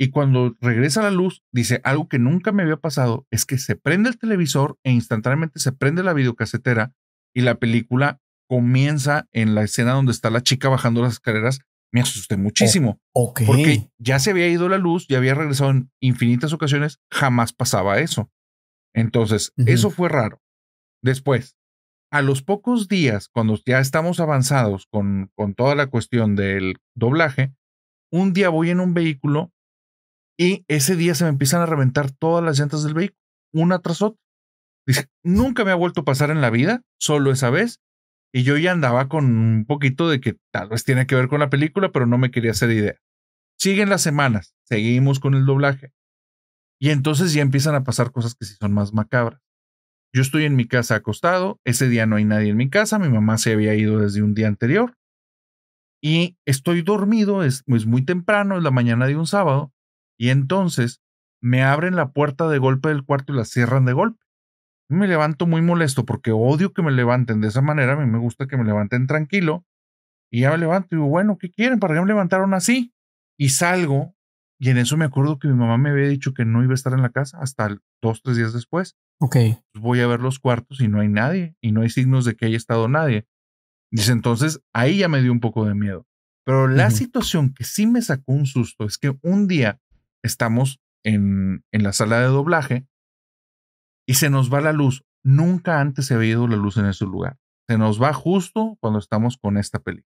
y cuando regresa la luz, dice algo que nunca me había pasado, es que se prende el televisor e instantáneamente se prende la videocasetera y la película comienza en la escena donde está la chica bajando las escaleras, me asusté muchísimo. Porque ya se había ido la luz, ya había regresado en infinitas ocasiones, jamás pasaba eso. Entonces, eso fue raro. Después, a los pocos días, cuando ya estamos avanzados con, con toda la cuestión del doblaje, un día voy en un vehículo y ese día se me empiezan a reventar todas las llantas del vehículo, una tras otra. Dice, nunca me ha vuelto a pasar en la vida, solo esa vez, y yo ya andaba con un poquito de que tal vez tiene que ver con la película, pero no me quería hacer idea. Siguen las semanas, seguimos con el doblaje. Y entonces ya empiezan a pasar cosas que sí son más macabras. Yo estoy en mi casa acostado, ese día no hay nadie en mi casa, mi mamá se había ido desde un día anterior. Y estoy dormido, es, muy temprano, es la mañana de un sábado, y entonces me abren la puerta de golpe del cuarto y la cierran de golpe me levanto muy molesto porque odio que me levanten de esa manera, a mí me gusta que me levanten tranquilo. Y ya me levanto y digo, bueno, ¿qué quieren? ¿Para qué me levantaron así? Y salgo y en eso me acuerdo que mi mamá me había dicho que no iba a estar en la casa hasta dos, tres días después. Ok. Pues, voy a ver los cuartos y no hay nadie y no hay signos de que haya estado nadie. Dice, entonces ahí ya me dio un poco de miedo. Pero la situación que sí me sacó un susto es que un día estamos en, en la sala de doblaje y se nos va la luz. Nunca antes se había ido la luz en ese lugar. Se nos va justo cuando estamos con esta película.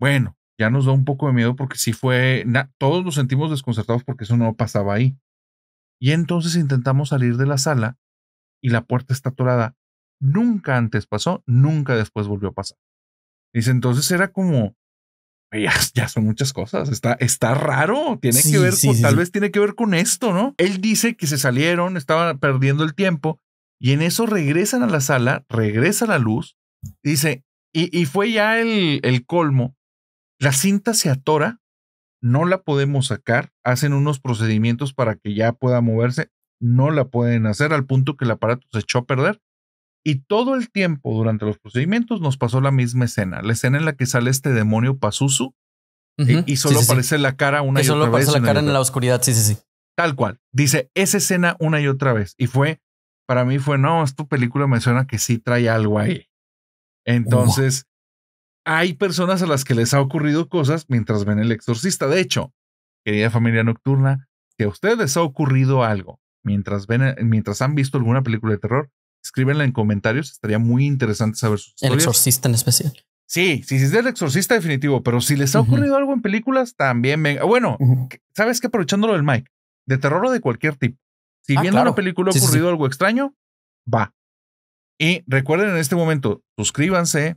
Bueno, ya nos da un poco de miedo porque sí fue, todos nos sentimos desconcertados porque eso no pasaba ahí. Y entonces intentamos salir de la sala y la puerta está atorada. Nunca antes pasó, nunca después volvió a pasar. Dice, entonces era como, ya, son muchas cosas. Está, está raro. Tiene que ver tal vez tiene que ver con esto, ¿no? Él dice que se salieron, estaban perdiendo el tiempo y en eso regresan a la sala, regresa la luz. Dice, y, y fue ya el, el, colmo. La cinta se atora, no la podemos sacar. Hacen unos procedimientos para que ya pueda moverse. No la pueden hacer al punto que el aparato se echó a perder. Y todo el tiempo durante los procedimientos nos pasó la misma escena, la escena en la que sale este demonio Pazuzu eh, y, solo aparece la cara una y otra vez. Solo aparece la cara en la oscuridad, sí, sí, sí. Tal cual. Dice esa escena una y otra vez. Y fue, para mí fue, no, esta película me suena que sí trae algo ahí. Entonces, hay personas a las que les ha ocurrido cosas mientras ven el exorcista. De hecho, querida familia nocturna, que a ustedes les ha ocurrido algo mientras, ven, mientras han visto alguna película de terror, escríbenla en comentarios. Estaría muy interesante saber sus historias. El exorcista en especial. Sí, sí, sí, es del exorcista definitivo, pero si les ha ocurrido algo en películas, también venga. Bueno, ¿sabes que Aprovechándolo del mic, de terror o de cualquier tipo. Si ah, viendo una película ha ocurrido algo extraño, va. Y recuerden en este momento, suscríbanse,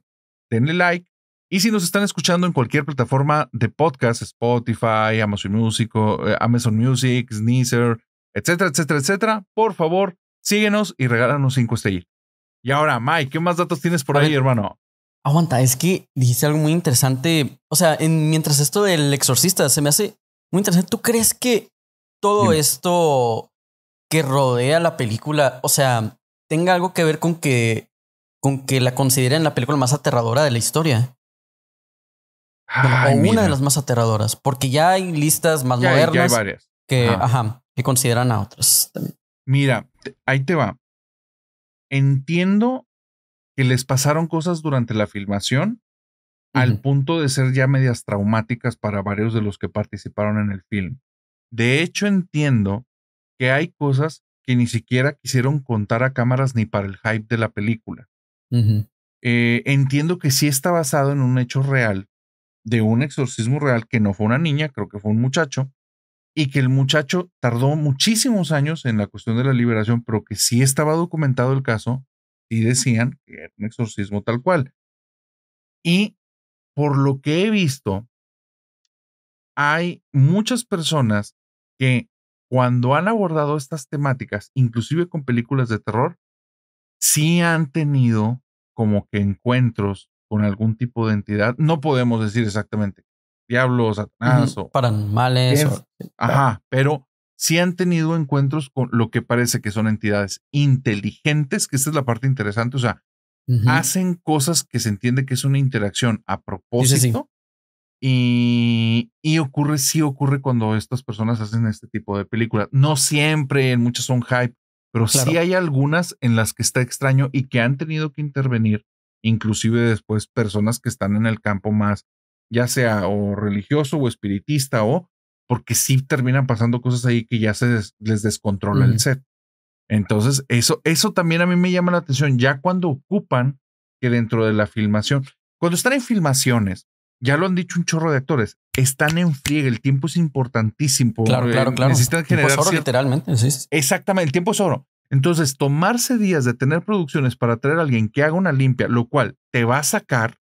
denle like. Y si nos están escuchando en cualquier plataforma de podcast, Spotify, Amazon Music, eh, Amazon Music, Sneezer, etcétera, etcétera, etcétera, por favor, Síguenos y regálanos cinco estrellas. Y ahora, Mike, ¿qué más datos tienes por ahí, hermano? Aguanta, es que dijiste algo muy interesante. O sea, mientras esto del exorcista se me hace muy interesante, ¿tú crees que todo esto que rodea la película, o sea, tenga algo que ver con que, con que la consideren la película más aterradora de la historia? o una de las más aterradoras, porque ya hay listas más modernas hay varias. que, que consideran a otras también. Mira, ahí te va. Entiendo que les pasaron cosas durante la filmación al punto de ser ya medias traumáticas para varios de los que participaron en el film. De hecho, entiendo que hay cosas que ni siquiera quisieron contar a cámaras ni para el hype de la película. Eh, entiendo que sí está basado en un hecho real, de un exorcismo real que no fue una niña, creo que fue un muchacho, y que el muchacho tardó muchísimos años en la cuestión de la liberación, pero que sí estaba documentado el caso y decían que era un exorcismo tal cual. Y por lo que he visto, hay muchas personas que cuando han abordado estas temáticas, inclusive con películas de terror, sí han tenido como que encuentros con algún tipo de entidad. No podemos decir exactamente Diablos, paranormales. ajá, pero sí han tenido encuentros con lo que parece que son entidades inteligentes, que esta es la parte interesante, o sea, hacen cosas que se entiende que es una interacción a propósito. Y, y, ocurre, sí ocurre cuando estas personas hacen este tipo de películas. No siempre, en muchas son hype, pero sí hay algunas en las que está extraño y que han tenido que intervenir, inclusive después personas que están en el campo más ya sea o religioso o espiritista o porque sí terminan pasando cosas ahí que ya se les descontrola el set. Entonces, eso, eso también a mí me llama la atención, ya cuando ocupan que dentro de la filmación, cuando están en filmaciones, ya lo han dicho un chorro de actores, están en friega, el tiempo es importantísimo. Claro, claro, claro. Necesitan es oro, literalmente, Exactamente, el tiempo es oro. Entonces, tomarse días de tener producciones para traer a alguien que haga una limpia, lo cual te va a sacar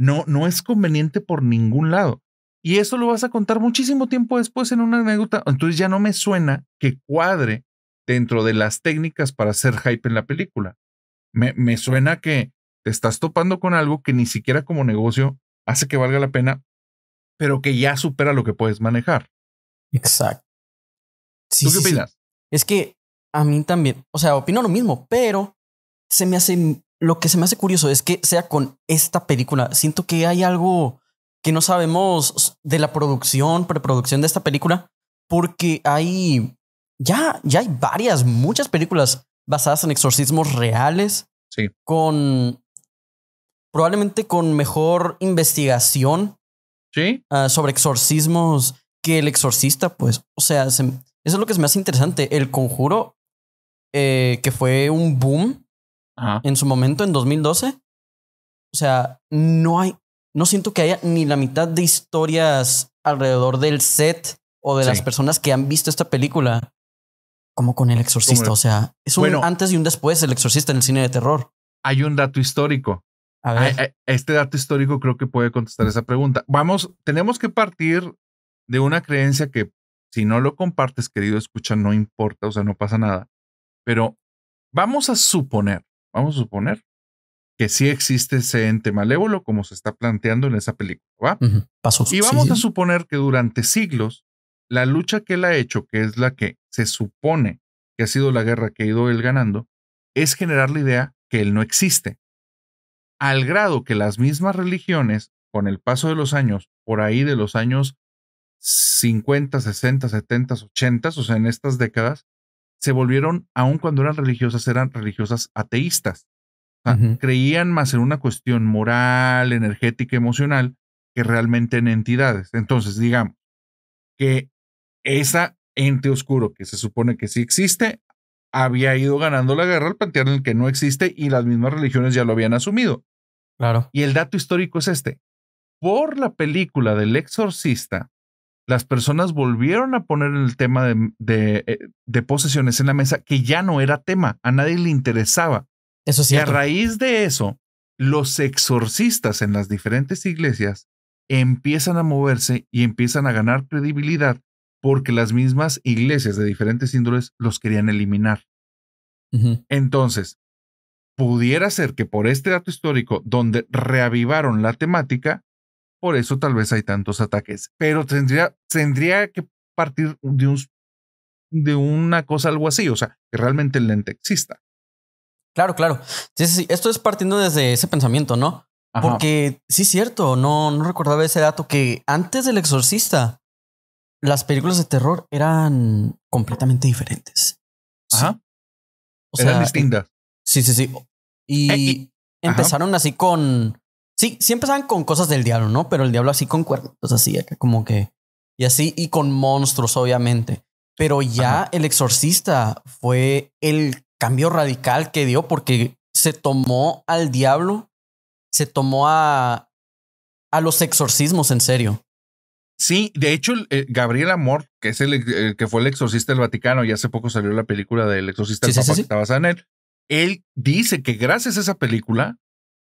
no, no es conveniente por ningún lado. Y eso lo vas a contar muchísimo tiempo después en una anécdota. Entonces ya no me suena que cuadre dentro de las técnicas para hacer hype en la película. Me, suena que te estás topando con algo que ni siquiera como negocio hace que valga la pena, pero que ya supera lo que puedes manejar. Exacto. ¿Tú qué opinas? Es que a mí también, o sea, opino lo mismo, pero se me hace lo que se me hace curioso es que sea con esta película. Siento que hay algo que no sabemos de la producción, preproducción de esta película, porque hay ya, ya hay varias, muchas películas basadas en exorcismos reales. Sí. Con probablemente con mejor investigación. Sí. Ah, sobre exorcismos que el exorcista, pues. O sea, eso es lo que me hace interesante. El conjuro, eh, que fue un boom en su momento, en 2012. O sea, no hay, no siento que haya ni la mitad de historias alrededor del set o de las personas que han visto esta película como con El Exorcista. O sea, es un antes y un después El Exorcista en el cine de terror. Hay un dato histórico. A ver. Este dato histórico creo que puede contestar esa pregunta. Vamos, tenemos que partir de una creencia que si no lo compartes, querido escucha, no importa, o sea, no pasa nada. Pero vamos a suponer vamos a suponer que sí existe ese ente malévolo como se está planteando en esa película, y vamos a suponer que durante siglos la lucha que él ha hecho, que es la que se supone que ha sido la guerra que ha ido él ganando, es generar la idea que él no existe. Al grado que las mismas religiones, con el paso de los años, por ahí de los años 50, 60, 70, 80, o sea, en estas décadas, se volvieron, aun cuando eran religiosas, eran religiosas ateístas. Creían más en una cuestión moral, energética, emocional, que realmente en entidades. Entonces, digamos que esa ente oscuro que se supone que sí existe, había ido ganando la guerra al plantear el que no existe y las mismas religiones ya lo habían asumido. Claro. Y el dato histórico es este. Por la película del exorcista, las personas volvieron a poner el tema eh, de, posesiones en la mesa, que ya no era tema, a nadie le interesaba. Eso sí. Y a raíz de eso, los exorcistas en las diferentes iglesias empiezan a moverse y empiezan a ganar credibilidad porque las mismas iglesias de diferentes índoles los querían eliminar. Entonces, pudiera ser que por este dato histórico, donde reavivaron la temática, por eso tal vez hay tantos ataques. Pero tendría, tendría que partir de, un, de una cosa algo así, o sea, que realmente el lente exista. Claro, claro. Sí, sí, Esto es partiendo desde ese pensamiento, ¿no? Porque sí es cierto, no, no recordaba ese dato que antes del exorcista, las películas de terror eran completamente diferentes. Ajá. O sea, distintas. Sí, sí, sí. Eh, y empezaron así con Sí, siempre empezaban con cosas del diablo, ¿no? Pero el diablo así con cuernos, así, como que. Y así, y con monstruos, obviamente. Pero ya El Exorcista fue el cambio radical que dio porque se tomó al diablo, se tomó a, a los exorcismos en serio. Sí, de hecho, eh, Gabriel Amor, que es el eh, que fue el exorcista del Vaticano, y hace poco salió la película del exorcista del basada en él. Él dice que gracias a esa película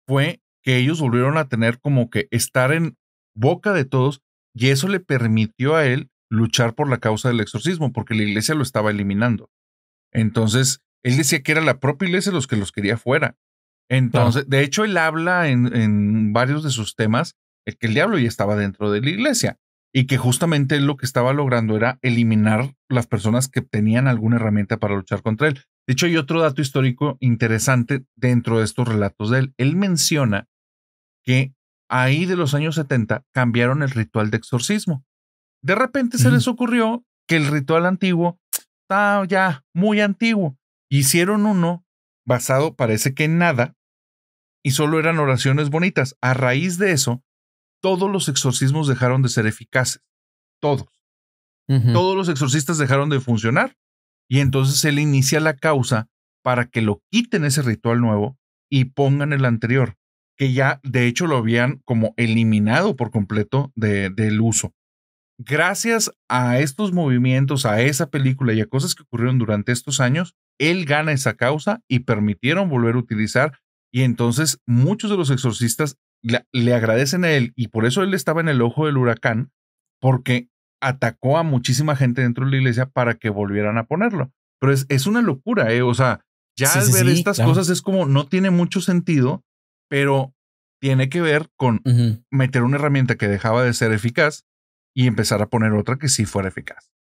fue que ellos volvieron a tener como que estar en boca de todos y eso le permitió a él luchar por la causa del exorcismo porque la iglesia lo estaba eliminando. Entonces, él decía que era la propia iglesia los que los quería fuera. Entonces, de hecho, él habla en, varios de sus temas el que el diablo ya estaba dentro de la iglesia y que justamente lo que estaba logrando era eliminar las personas que tenían alguna herramienta para luchar contra él. De hecho, hay otro dato histórico interesante dentro de estos relatos de él. Él menciona que ahí de los años 70 cambiaron el ritual de exorcismo. De repente se les ocurrió que el ritual antiguo está ya muy antiguo. Hicieron uno basado, parece que en nada, y solo eran oraciones bonitas. A raíz de eso, todos los exorcismos dejaron de ser eficaces. Todos. Todos los exorcistas dejaron de funcionar y entonces él inicia la causa para que lo quiten ese ritual nuevo y pongan el anterior, que ya de hecho lo habían como eliminado por completo de, del uso. Gracias a estos movimientos, a esa película y a cosas que ocurrieron durante estos años, él gana esa causa y permitieron volver a utilizar y entonces muchos de los exorcistas le, le, agradecen a él y por eso él estaba en el ojo del huracán, porque atacó a muchísima gente dentro de la iglesia para que volvieran a ponerlo. Pero es, una locura, ¿eh? O sea, ya al ver estas cosas es como no tiene mucho sentido, pero tiene que ver con meter una herramienta que dejaba de ser eficaz y empezar a poner otra que sí fuera eficaz.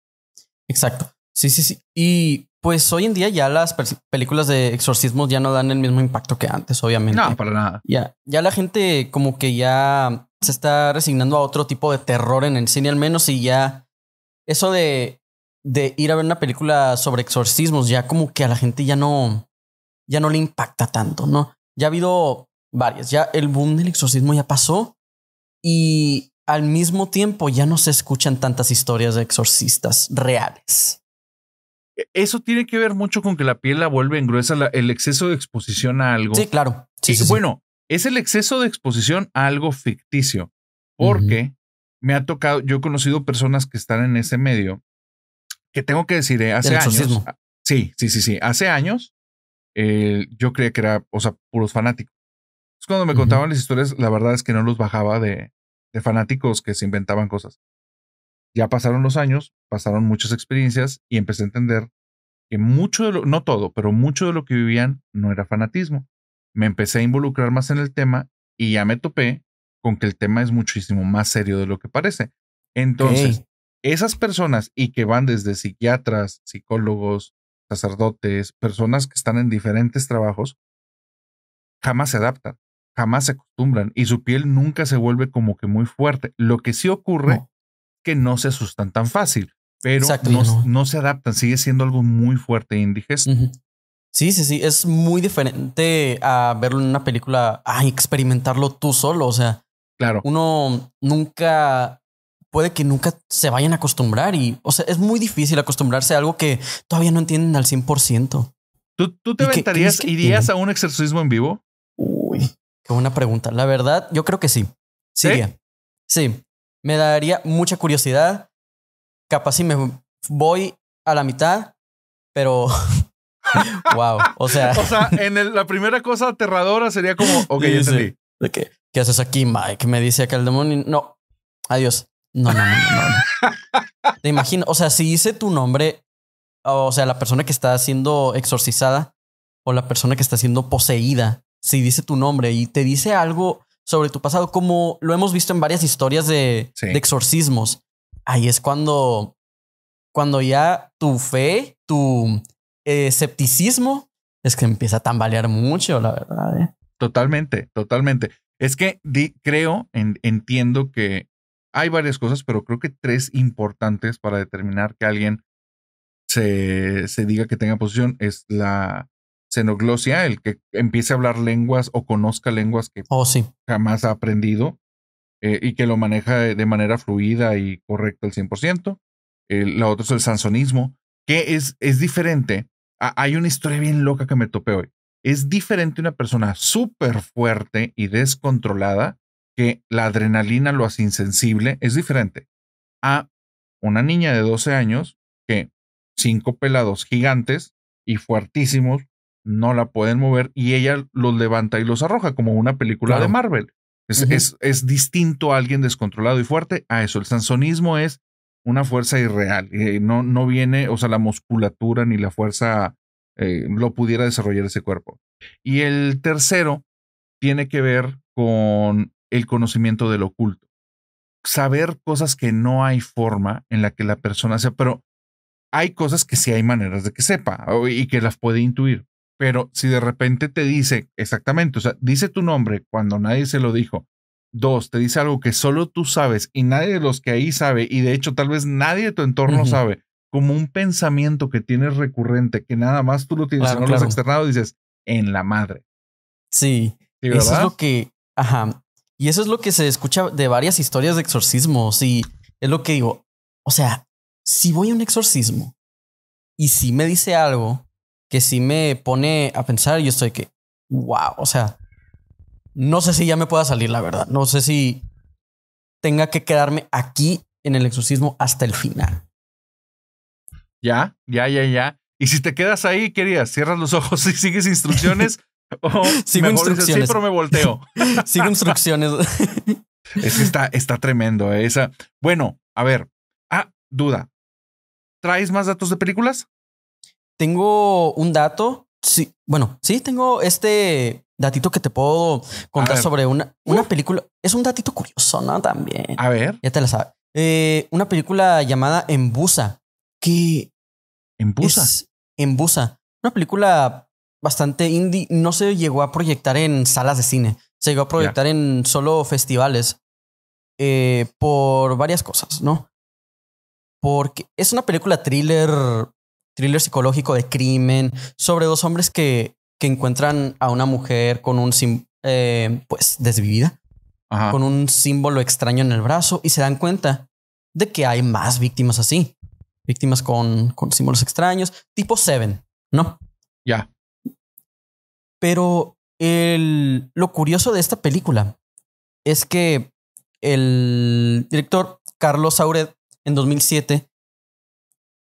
Exacto. Sí, sí, sí. Y pues hoy en día ya las películas de exorcismos ya no dan el mismo impacto que antes, obviamente. No, para nada. Ya, ya la gente como que ya se está resignando a otro tipo de terror en el cine al menos y ya eso de, de ir a ver una película sobre exorcismos ya como que a la gente ya no, ya no le impacta tanto, ¿no? Ya ha habido varias, ya el boom del exorcismo ya pasó y al mismo tiempo ya no se escuchan tantas historias de exorcistas reales. E, eso tiene que ver mucho con que la piel la vuelve gruesa, el exceso de exposición a algo. Sí, claro. Sí, bueno, es el exceso de exposición a algo ficticio, porque me ha tocado, yo he conocido personas que están en ese medio, que tengo que decir, eh, hace años, ah, sí, sí, sí, sí, hace años, yo creía que era, o sea, puros fanáticos. cuando me contaban las historias, la verdad es que no los bajaba de fanáticos que se inventaban cosas ya pasaron los años, pasaron muchas experiencias y empecé a entender que mucho de lo, no todo, pero mucho de lo que vivían no era fanatismo. Me empecé a involucrar más en el tema y ya me topé con que el tema es muchísimo más serio de lo que parece. Entonces, esas personas y que van desde psiquiatras, psicólogos, sacerdotes, personas que están en diferentes trabajos, jamás se adaptan, jamás se acostumbran y su piel nunca se vuelve como que muy fuerte. Lo que sí ocurre que no se asustan tan fácil, pero no, se adaptan, sigue siendo algo muy fuerte e indigesto. Sí, sí, sí, es muy diferente a verlo en una película, a experimentarlo tú solo, o sea, claro. Uno nunca puede que nunca se vayan a acostumbrar y, o sea, es muy difícil acostumbrarse a algo que todavía no entienden al 100%. ¿Tú, tú te aventarías, irías a un exorcismo en vivo? Uy, qué buena pregunta. La verdad, yo creo que sí. Sí. Sí me daría mucha curiosidad. Capaz si me voy a la mitad, pero wow, o sea, o sea, en la primera cosa aterradora sería como, ok, ya entendí. ¿Qué haces aquí, Mike? Me dice acá el demonio. No, adiós. No, no, no, no. Te imagino, o sea, si dice tu nombre, o sea, la persona que está siendo exorcizada o la persona que está siendo poseída, si dice tu nombre y te dice algo sobre tu pasado, como lo hemos visto en varias historias de, exorcismos. Ahí es cuando, cuando ya tu fe, tu eh, escepticismo, es que empieza a tambalear mucho, la verdad. ¿eh? Totalmente, totalmente. Es que creo, entiendo que hay varias cosas, pero creo que tres importantes para determinar que alguien se, se diga que tenga posición es la, xenoglosia, el que empiece a hablar lenguas o conozca lenguas que oh, jamás ha aprendido eh, y que lo maneja de manera fluida y correcta al 100%. la otra es el sansonismo, que es, es diferente. hay una historia bien loca que me topé hoy. Es diferente una persona súper fuerte y descontrolada que la adrenalina lo hace insensible, es diferente a una niña de 12 años que cinco pelados gigantes y fuertísimos no la pueden mover y ella los levanta y los arroja, como una película de Marvel. Es, es, distinto a alguien descontrolado y fuerte a eso. El sansonismo es una fuerza irreal. Eh, no, no viene, o sea, la musculatura ni la fuerza eh, lo pudiera desarrollar ese cuerpo. Y el tercero tiene que ver con el conocimiento del oculto. Saber cosas que no hay forma en la que la persona sea, pero hay cosas que sí hay maneras de que sepa y que las puede intuir. Pero si de repente te dice exactamente, o sea, dice tu nombre cuando nadie se lo dijo. Dos, te dice algo que solo tú sabes y nadie de los que ahí sabe, y de hecho tal vez nadie de tu entorno sabe, como un pensamiento que tienes recurrente, que nada más tú lo tienes, no lo has externado, dices, en la madre. Sí, ¿Sí eso es lo que, ajá, y eso es lo que se escucha de varias historias de exorcismos y es lo que digo, o sea, si voy a un exorcismo y si me dice algo, que si me pone a pensar yo estoy que, wow, o sea, no sé si ya me pueda salir, la verdad. No sé si tenga que quedarme aquí en el exorcismo hasta el final. Ya, ya, ya, ya. Y si te quedas ahí, querías, cierras los ojos y sigues instrucciones. o Sigo instrucciones. pero me volteo. Sigo instrucciones. es está, está tremendo ¿eh? esa. Bueno, a ver. Ah, duda. ¿Traes más datos de películas? Tengo un dato. Sí, bueno, sí, tengo este datito que te puedo contar sobre una, una uh. película. Es un datito curioso, ¿no? También. A ver. Ya te la sabes. Eh, una película llamada Embusa. Que. Embusa. Embusa. Una película bastante indie. No se llegó a proyectar en salas de cine. Se llegó a proyectar en solo festivales. Eh, por varias cosas, ¿no? Porque es una película thriller thriller psicológico de crimen, sobre dos hombres que, que encuentran a una mujer con un, eh, pues, desvivida, con un símbolo extraño en el brazo y se dan cuenta de que hay más víctimas así, víctimas con, símbolos extraños, tipo Seven, ¿no? Ya. Pero el, lo curioso de esta película es que el director Carlos Sauret en 2007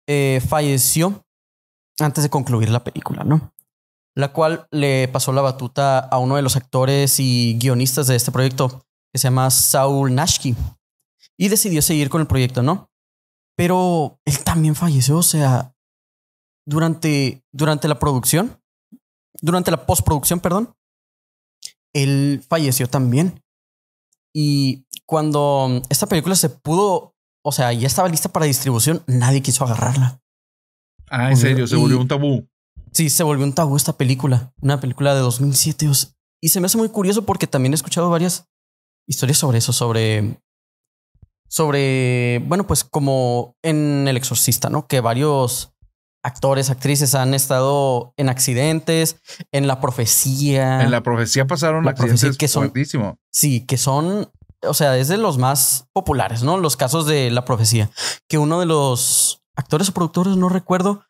eh, falleció antes de concluir la película, ¿no? La cual le pasó la batuta a uno de los actores y guionistas de este proyecto, que se llama Saul Nashki, y decidió seguir con el proyecto, ¿no? Pero él también falleció, o sea, durante, durante la producción, durante la postproducción, perdón, él falleció también. Y cuando esta película se pudo, o sea, ya estaba lista para distribución, nadie quiso agarrarla. Ah, en serio, se volvió un tabú. Sí, se volvió un tabú esta película, una película de 2007. Y se me hace muy curioso porque también he escuchado varias historias sobre eso, sobre sobre, bueno, pues como en El Exorcista, ¿no? Que varios actores, actrices han estado en accidentes, en la profecía. En la profecía pasaron la accidentes profecía que son, Sí, que son, o sea, es de los más populares, ¿no? Los casos de la profecía. Que uno de los actores o productores, no recuerdo,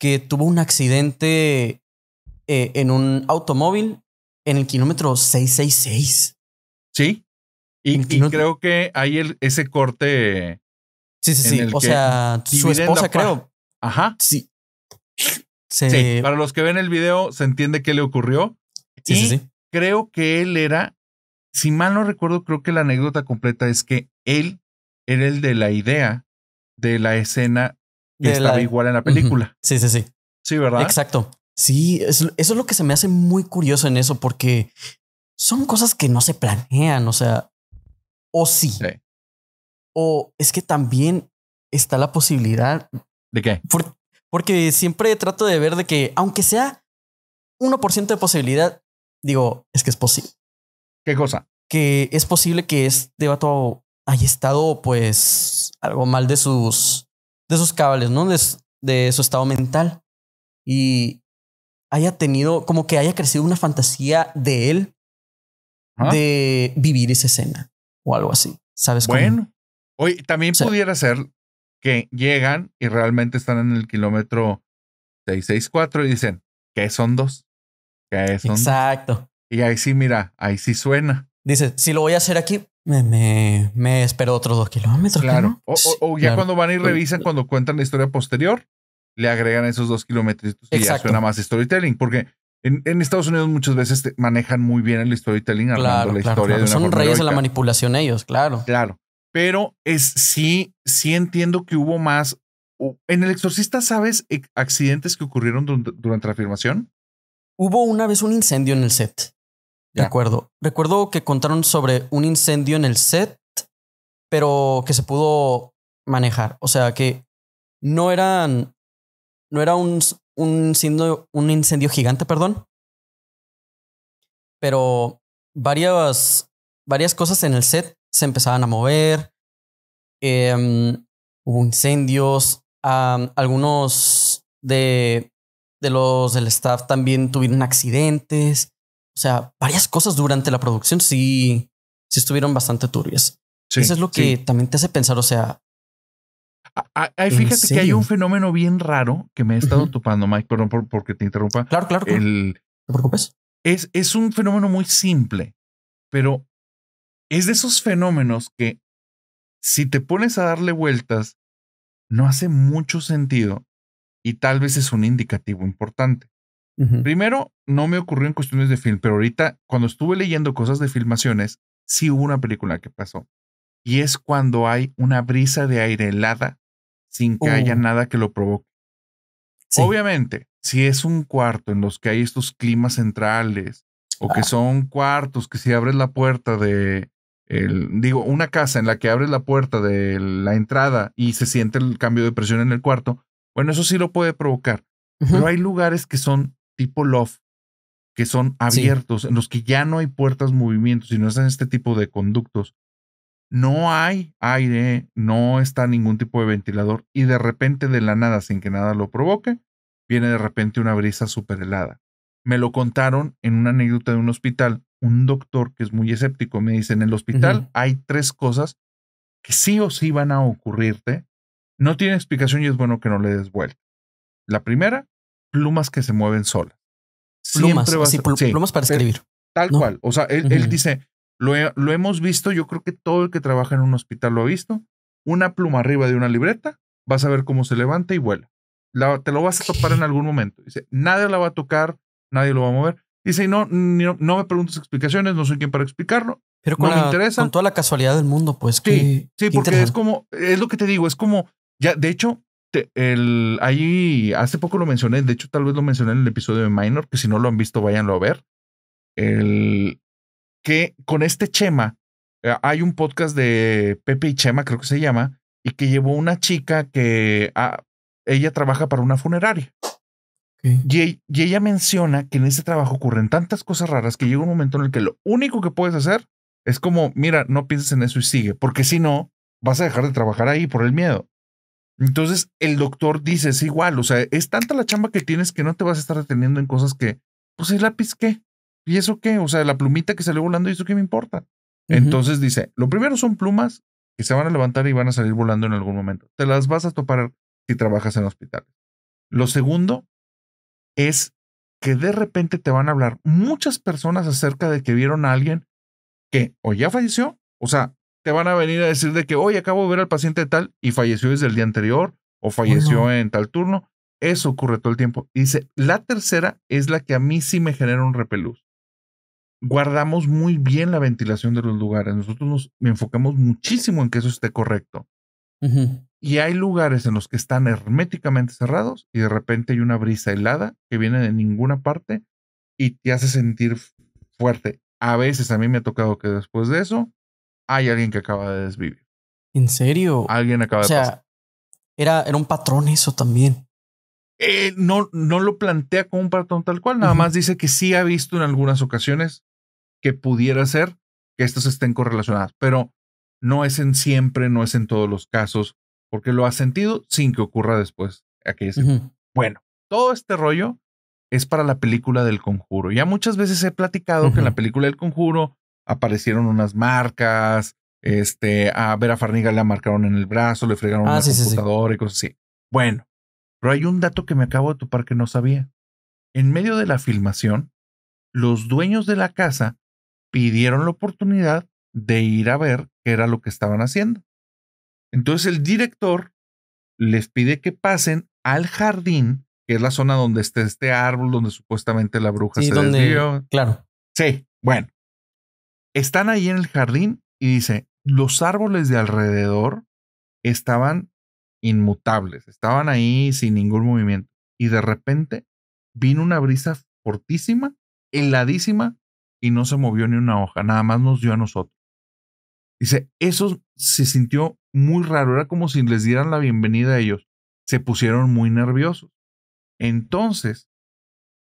que tuvo un accidente eh, en un automóvil en el kilómetro 666. Sí. Y, creo que hay ese corte. Sí, sí, sí. O sea, su esposa, creo. Ajá. Sí. Para los que ven el video, se entiende qué le ocurrió. sí, sí. Creo que él era, si mal no recuerdo, creo que la anécdota completa es que él era el de la idea de la escena que estaba igual en la película. Sí, sí, sí. Sí, ¿verdad? Exacto. Sí, eso, es lo que se me hace muy curioso en eso, porque son cosas que no se planean, o sea, o sí. O es que también está la posibilidad. ¿De qué? porque siempre trato de ver de que, aunque sea 1% de posibilidad, digo, es que es posible. ¿Qué cosa? Que es posible que este vato haya estado, pues, algo mal de sus, de cabales, ¿no? De, su estado mental. Y haya tenido, como que haya crecido una fantasía de él de vivir esa escena o algo así. ¿Sabes? Bueno, hoy también pudiera ser que llegan y realmente están en el kilómetro 664 y dicen ¿qué son dos. Que son Exacto. Y ahí sí, mira, ahí sí suena. Dice, si lo voy a hacer aquí, me, me, espero otros dos kilómetros. Claro. O, ya cuando van y revisan, eh, cuando cuentan la historia posterior, le agregan esos dos kilómetros y ya suena más storytelling. Porque en, Estados Unidos muchas veces manejan muy bien el storytelling la historia. De Son reyes de la manipulación ellos, claro. Claro. Pero es sí, sí entiendo que hubo más. En El Exorcista, ¿sabes accidentes que ocurrieron durante la filmación? Hubo una vez un incendio en el set de acuerdo Recuerdo que contaron sobre un incendio en el set, pero que se pudo manejar. O sea que no eran. No era un, un, incendio, un incendio gigante, perdón. Pero varias, varias cosas en el set se empezaban a mover. Em, hubo incendios. algunos de, de los del staff también tuvieron accidentes. O sea, varias cosas durante la producción sí, estuvieron bastante turbias. Eso es lo que también te hace pensar, o sea... Ah, ah, fíjate que hay un fenómeno bien raro que me he estado topando, Mike, perdón por, porque te interrumpa. Claro, claro. no te preocupes. Es, es un fenómeno muy simple, pero es de esos fenómenos que si te pones a darle vueltas, no hace mucho sentido y tal vez es un indicativo importante. Primero, no me ocurrió en cuestiones de film, pero ahorita cuando estuve leyendo cosas de filmaciones, sí hubo una película que pasó. Y es cuando hay una brisa de aire helada sin que haya oh. nada que lo provoque. Obviamente, si es un cuarto en los que hay estos climas centrales o que ah. son cuartos que si abres la puerta de, el, digo, una casa en la que abres la puerta de la entrada y se siente el cambio de presión en el cuarto, bueno, eso sí lo puede provocar. Pero hay lugares que son tipo loft que son abiertos, en los que ya no hay puertas, movimientos, no están este tipo de conductos. No hay aire, no está ningún tipo de ventilador y de repente de la nada, sin que nada lo provoque, viene de repente una brisa súper helada. Me lo contaron en una anécdota de un hospital, un doctor que es muy escéptico me dice, en el hospital hay tres cosas que sí o sí van a ocurrirte. No tiene explicación y es bueno que no le des vuelta. La primera, plumas que se mueven solas. Plumas, para eh, escribir. Tal cual. O sea, él, dice, lo, hemos visto, yo creo que todo el que trabaja en un hospital lo ha visto. Una pluma arriba de una libreta, vas a ver cómo se levanta y vuela. te lo vas a topar en algún momento. Dice, nadie la va a tocar, nadie lo va a mover. Dice, no, no, me preguntes explicaciones, no soy quien para explicarlo. Pero con, con toda la casualidad del mundo, pues. Sí, sí, porque es como, es lo que te digo, es como, ya, de hecho, el, ahí hace poco lo mencioné, de hecho tal vez lo mencioné en el episodio de Minor, que si no lo han visto, váyanlo a ver. El, que con este Chema, eh, hay un podcast de Pepe y Chema, creo que se llama, y que llevó una chica que a, ah, ella trabaja para una funeraria. E, y, ella menciona que en ese trabajo ocurren tantas cosas raras que llega un momento en el que lo único que puedes hacer es como, mira, no pienses en eso y sigue, porque si no, vas a dejar de trabajar ahí por el miedo. Entonces el doctor dice, es igual, o sea, es tanta la chamba que tienes que no te vas a estar deteniendo en cosas que, pues el lápiz qué, y eso qué, o sea, la plumita que salió volando, ¿y eso qué me importa? Entonces dice, lo primero son plumas que se van a levantar y van a salir volando en algún momento. Te las vas a topar si trabajas en hospitales. Lo segundo es que de repente te van a hablar muchas personas acerca de que vieron a alguien que o ya falleció, o sea, te van a venir a decir de que, hoy acabo de ver al paciente tal y falleció desde el día anterior o falleció en tal turno. Eso ocurre todo el tiempo. Y dice, la tercera es la que a mí sí me genera un repelús. Guardamos muy bien la ventilación de los lugares. Nosotros nos enfocamos muchísimo en que eso esté correcto. Y hay lugares en los que están herméticamente cerrados y de repente hay una brisa helada que viene de ninguna parte y te hace sentir fuerte. A veces a mí me ha tocado que después de eso hay alguien que acaba de desvivir. ¿En serio? Alguien acaba o sea, de Era, era un patrón eso también. Eh, no, no lo plantea como un patrón tal cual, nada más dice que sí ha visto en algunas ocasiones que pudiera ser que estos estén correlacionados, pero no es en siempre, no es en todos los casos, porque lo ha sentido sin que ocurra después Aquí Bueno, todo este rollo es para la película del conjuro. Ya muchas veces he platicado que en la película del conjuro aparecieron unas marcas, este, a ver a Farniga le marcaron en el brazo, le fregaron ah, un su y cosas así. Bueno, pero hay un dato que me acabo de topar que no sabía. En medio de la filmación, los dueños de la casa pidieron la oportunidad de ir a ver qué era lo que estaban haciendo. Entonces el director les pide que pasen al jardín, que es la zona donde está este árbol, donde supuestamente la bruja se donde, desvió. Claro. Sí, bueno. Están ahí en el jardín y dice, los árboles de alrededor estaban inmutables, estaban ahí sin ningún movimiento. Y de repente vino una brisa fortísima, heladísima, y no se movió ni una hoja, nada más nos dio a nosotros. Dice, eso se sintió muy raro, era como si les dieran la bienvenida a ellos. Se pusieron muy nerviosos. Entonces,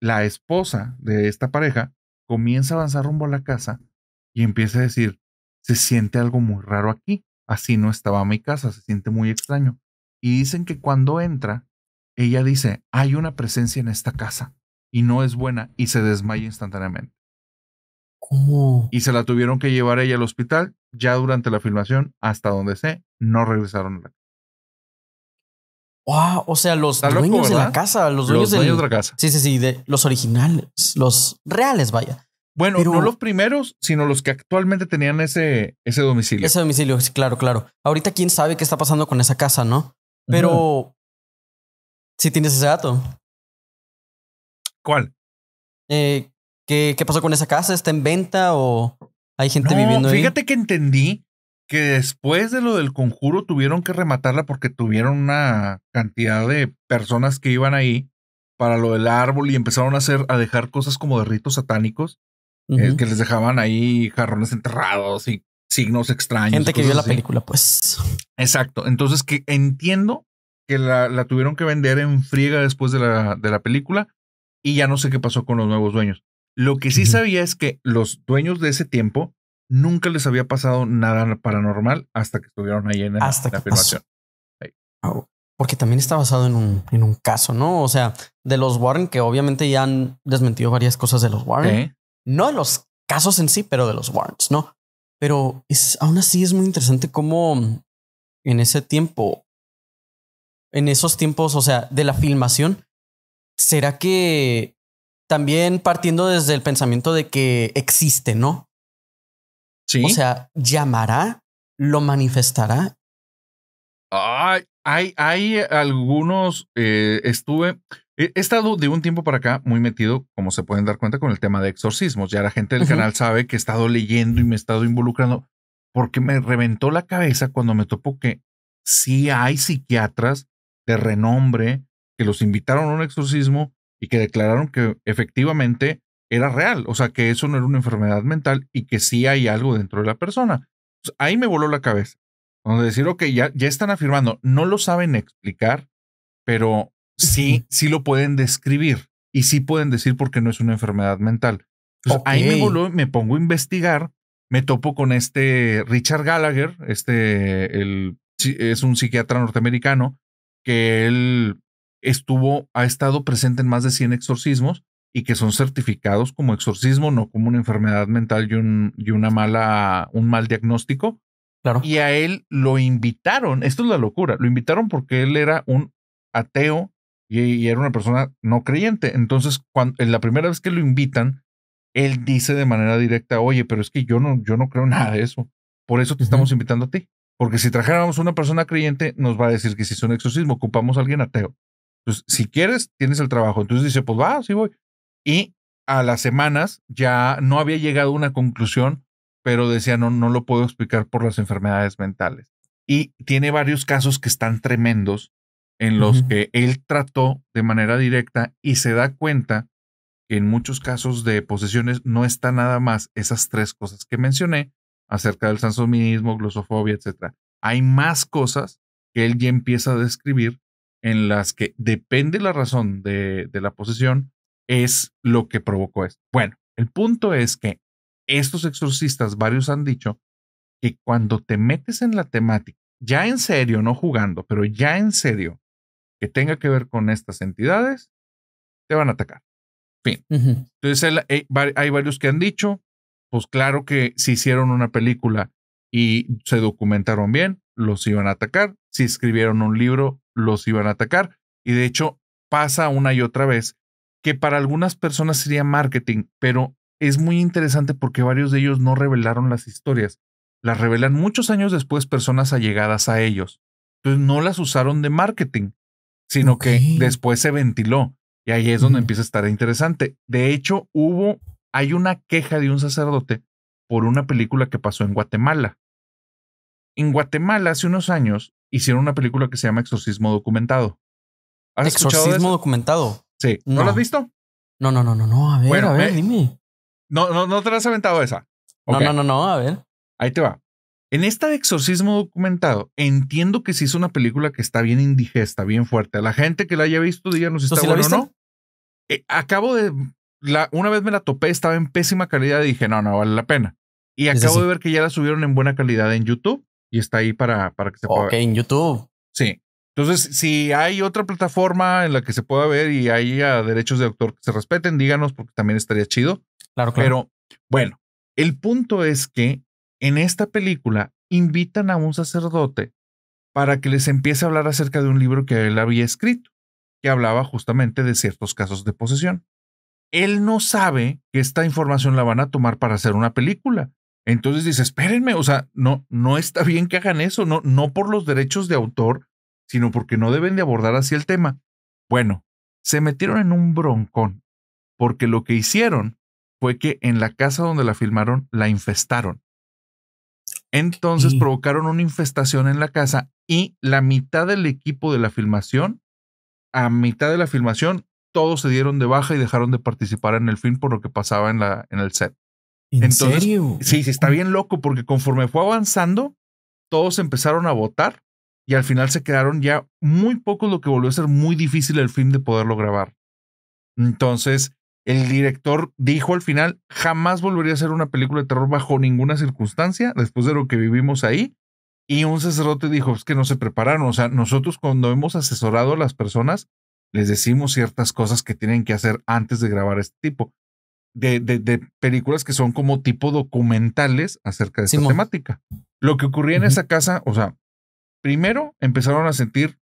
la esposa de esta pareja comienza a avanzar rumbo a la casa y empieza a decir, se siente algo muy raro aquí, así no estaba mi casa, se siente muy extraño. Y dicen que cuando entra, ella dice, hay una presencia en esta casa y no es buena y se desmaya instantáneamente. ¿Cómo? Y se la tuvieron que llevar ella al hospital, ya durante la filmación, hasta donde sé, no regresaron a la casa. o sea, los dueños de la casa, los dueños, de la casa. Sí, sí, sí, de los originales, los reales, vaya. Bueno, no los primeros, sino los que actualmente tenían ese, ese domicilio. Ese domicilio, claro, claro. Ahorita quién sabe qué está pasando con esa casa, ¿no? Pero si tienes ese dato. ¿Cuál? Eh, ¿qué, pasó con esa casa? ¿Está en venta o hay gente viviendo ahí? Fíjate que entendí que después de lo del conjuro tuvieron que rematarla porque tuvieron una cantidad de personas que iban ahí para lo del árbol y empezaron a hacer a dejar cosas como de ritos satánicos eh, que les dejaban ahí jarrones enterrados y signos extraños. Gente que vio la película, pues. Exacto. Entonces, que entiendo que la, la tuvieron que vender en friega después de la, de la, película y ya no sé qué pasó con los nuevos dueños. Lo que sí sabía es que los dueños de ese tiempo nunca les había pasado nada paranormal hasta que estuvieron ahí en, hasta la filmación. porque también está basado en un, en un caso, ¿no? O sea, de los Warren, que obviamente ya han desmentido varias cosas de los Warren no de los casos en sí, pero de los warrants, ¿no? Pero es, aún así es muy interesante cómo en ese tiempo, en esos tiempos, o sea, de la filmación, ¿será que también partiendo desde el pensamiento de que existe, ¿no? Sí. O sea, llamará, lo manifestará. hay, hay algunos, eh, estuve, eh, he estado de un tiempo para acá muy metido, como se pueden dar cuenta, con el tema de exorcismos. Ya la gente del canal sabe que he estado leyendo y me he estado involucrando porque me reventó la cabeza cuando me topo que sí hay psiquiatras de renombre que los invitaron a un exorcismo y que declararon que efectivamente era real, o sea, que eso no era una enfermedad mental y que sí hay algo dentro de la persona. ahí me voló la cabeza. Donde decir, ok, ya, ya están afirmando, no lo saben explicar, pero sí, sí lo pueden describir y sí pueden decir porque no es una enfermedad mental. Ahí me, me pongo a investigar, me topo con este Richard Gallagher, este el, es un psiquiatra norteamericano que él estuvo, ha estado presente en más de 100 exorcismos y que son certificados como exorcismo, no como una enfermedad mental y un, y una mala, un mal diagnóstico. Claro. Y a él lo invitaron, esto es la locura, lo invitaron porque él era un ateo y, era una persona no creyente. Entonces, cuando, la primera vez que lo invitan, él dice de manera directa, oye, pero es que yo no, yo no creo nada de eso. Por eso te estamos invitando a ti. Porque si trajéramos una persona creyente, nos va a decir que si es un exorcismo, ocupamos a alguien ateo. Entonces, si quieres, tienes el trabajo. Entonces dice, pues va, sí voy. Y a las semanas ya no había llegado a una conclusión, pero decía, no, no lo puedo explicar por las enfermedades mentales. Y tiene varios casos que están tremendos en los que él trató de manera directa y se da cuenta que en muchos casos de posesiones no está nada más esas tres cosas que mencioné acerca del sansominismo, glosofobia, etc. Hay más cosas que él ya empieza a describir en las que depende la razón de, de la posesión, es lo que provocó esto. Bueno, el punto es que estos exorcistas, varios han dicho que cuando te metes en la temática, ya en serio, no jugando, pero ya en serio, que tenga que ver con estas entidades, te van a atacar. Fin. Entonces eh, hay varios que han dicho, pues claro que si hicieron una película y se documentaron bien, los iban a atacar. Si escribieron un libro, los iban a atacar. Y de hecho pasa una y otra vez que para algunas personas sería marketing, pero es muy interesante porque varios de ellos no revelaron las historias. Las revelan muchos años después personas allegadas a ellos. Entonces no las usaron de marketing, sino que después se ventiló. Y ahí es donde empieza a estar interesante. De hecho, hubo, hay una queja de un sacerdote por una película que pasó en Guatemala. En Guatemala, hace unos años, hicieron una película que se llama Exorcismo Documentado. ¿Has ¿Exorcismo documentado? Sí. No. lo has visto? No, no, no, no, no. A ver, a ver, dime. No, no, no te la has aventado esa. No, no, no, no, a ver. Ahí te va. En esta de exorcismo documentado, entiendo que si es una película que está bien indigesta, bien fuerte. la gente que la haya visto, díganos si está bueno o no. Eh, acabo de. La, una vez me la topé, estaba en pésima calidad y dije, no, no vale la pena. Y acabo de ver que ya la subieron en buena calidad en YouTube y está ahí para, para que se pueda. Ok, en YouTube. Sí. Entonces, si hay otra plataforma en la que se pueda ver y hay derechos de autor que se respeten, díganos porque también estaría chido. Claro, claro. Pero bueno, el punto es que en esta película invitan a un sacerdote para que les empiece a hablar acerca de un libro que él había escrito, que hablaba justamente de ciertos casos de posesión. Él no sabe que esta información la van a tomar para hacer una película. Entonces dice, espérenme, o sea, no, no está bien que hagan eso, no, no por los derechos de autor, sino porque no deben de abordar así el tema. Bueno, se metieron en un broncón, porque lo que hicieron fue que en la casa donde la filmaron la infestaron entonces provocaron una infestación en la casa y la mitad del equipo de la filmación, a mitad de la filmación, todos se dieron de baja y dejaron de participar en el film por lo que pasaba en, la, en el set. ¿En Entonces, serio? Sí, sí, está bien loco porque conforme fue avanzando, todos empezaron a votar y al final se quedaron ya muy pocos, lo que volvió a ser muy difícil el film de poderlo grabar. Entonces, el director dijo al final, jamás volvería a hacer una película de terror bajo ninguna circunstancia, después de lo que vivimos ahí. Y un sacerdote dijo, es que no se prepararon. O sea, nosotros cuando hemos asesorado a las personas, les decimos ciertas cosas que tienen que hacer antes de grabar este tipo de, de, películas que son como tipo documentales acerca de esta temática. Lo que ocurría en esa casa, o sea, primero empezaron a sentir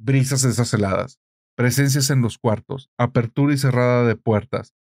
brisas esas heladas presencias en los cuartos, apertura y cerrada de puertas.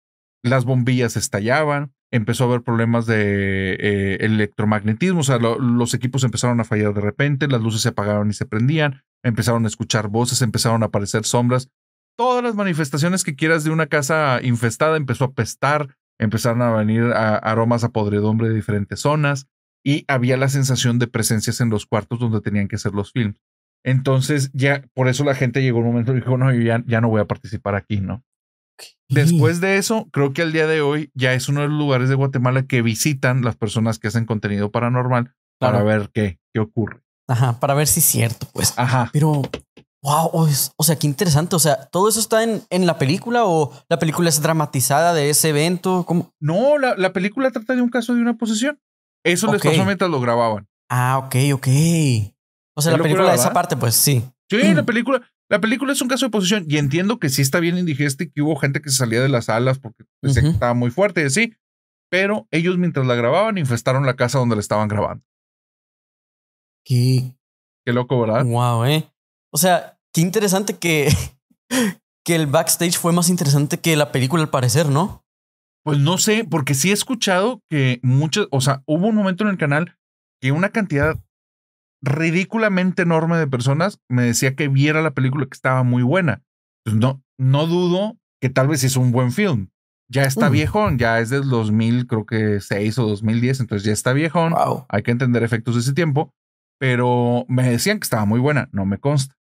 Las bombillas estallaban, empezó a haber problemas de eh, electromagnetismo, o sea, los equipos empezaron a fallar de repente, las luces se apagaron y se prendían, empezaron a escuchar voces, empezaron a aparecer sombras. Todas las manifestaciones que quieras de una casa infestada empezó a pestar, empezaron a venir aromas a podredumbre de diferentes zonas y había la sensación de presencias en los cuartos donde tenían que hacer los films. Entonces, ya por eso la gente llegó un momento y dijo, no, yo ya, no voy a participar aquí, ¿no? Después de eso, creo que al día de hoy ya es uno de los lugares de Guatemala que visitan las personas que hacen contenido paranormal para ver qué, qué ocurre. Ajá, para ver si es cierto, pues. Ajá. Pero, wow, oh, o, sea, qué interesante. O sea, ¿todo eso está en, en, la película o la película es dramatizada de ese evento? No, la, película trata de un caso de una posesión. Eso les pasó lo grababan. Ah, ok, ok. O sea, la película de esa parte, pues sí. Sí, la película, la película es un caso de posición y entiendo que sí está bien indigesta y que hubo gente que se salía de las alas porque estaba muy fuerte y así, pero ellos mientras la grababan infestaron la casa donde la estaban grabando. Qué, qué loco, ¿verdad? Wow, eh. O sea, qué interesante que, que el backstage fue más interesante que la película al parecer, ¿no? Pues no sé, porque sí he escuchado que muchas, o sea, hubo un momento en el canal que una cantidad ridículamente enorme de personas me decía que viera la película que estaba muy buena. Pues, no, no dudo que tal vez hizo un buen film. Ya está mm. viejón, ya es del 2000, creo que 6 o diez, entonces ya está viejón. Hay que entender efectos de ese tiempo, pero me decían que estaba muy buena, no me consta.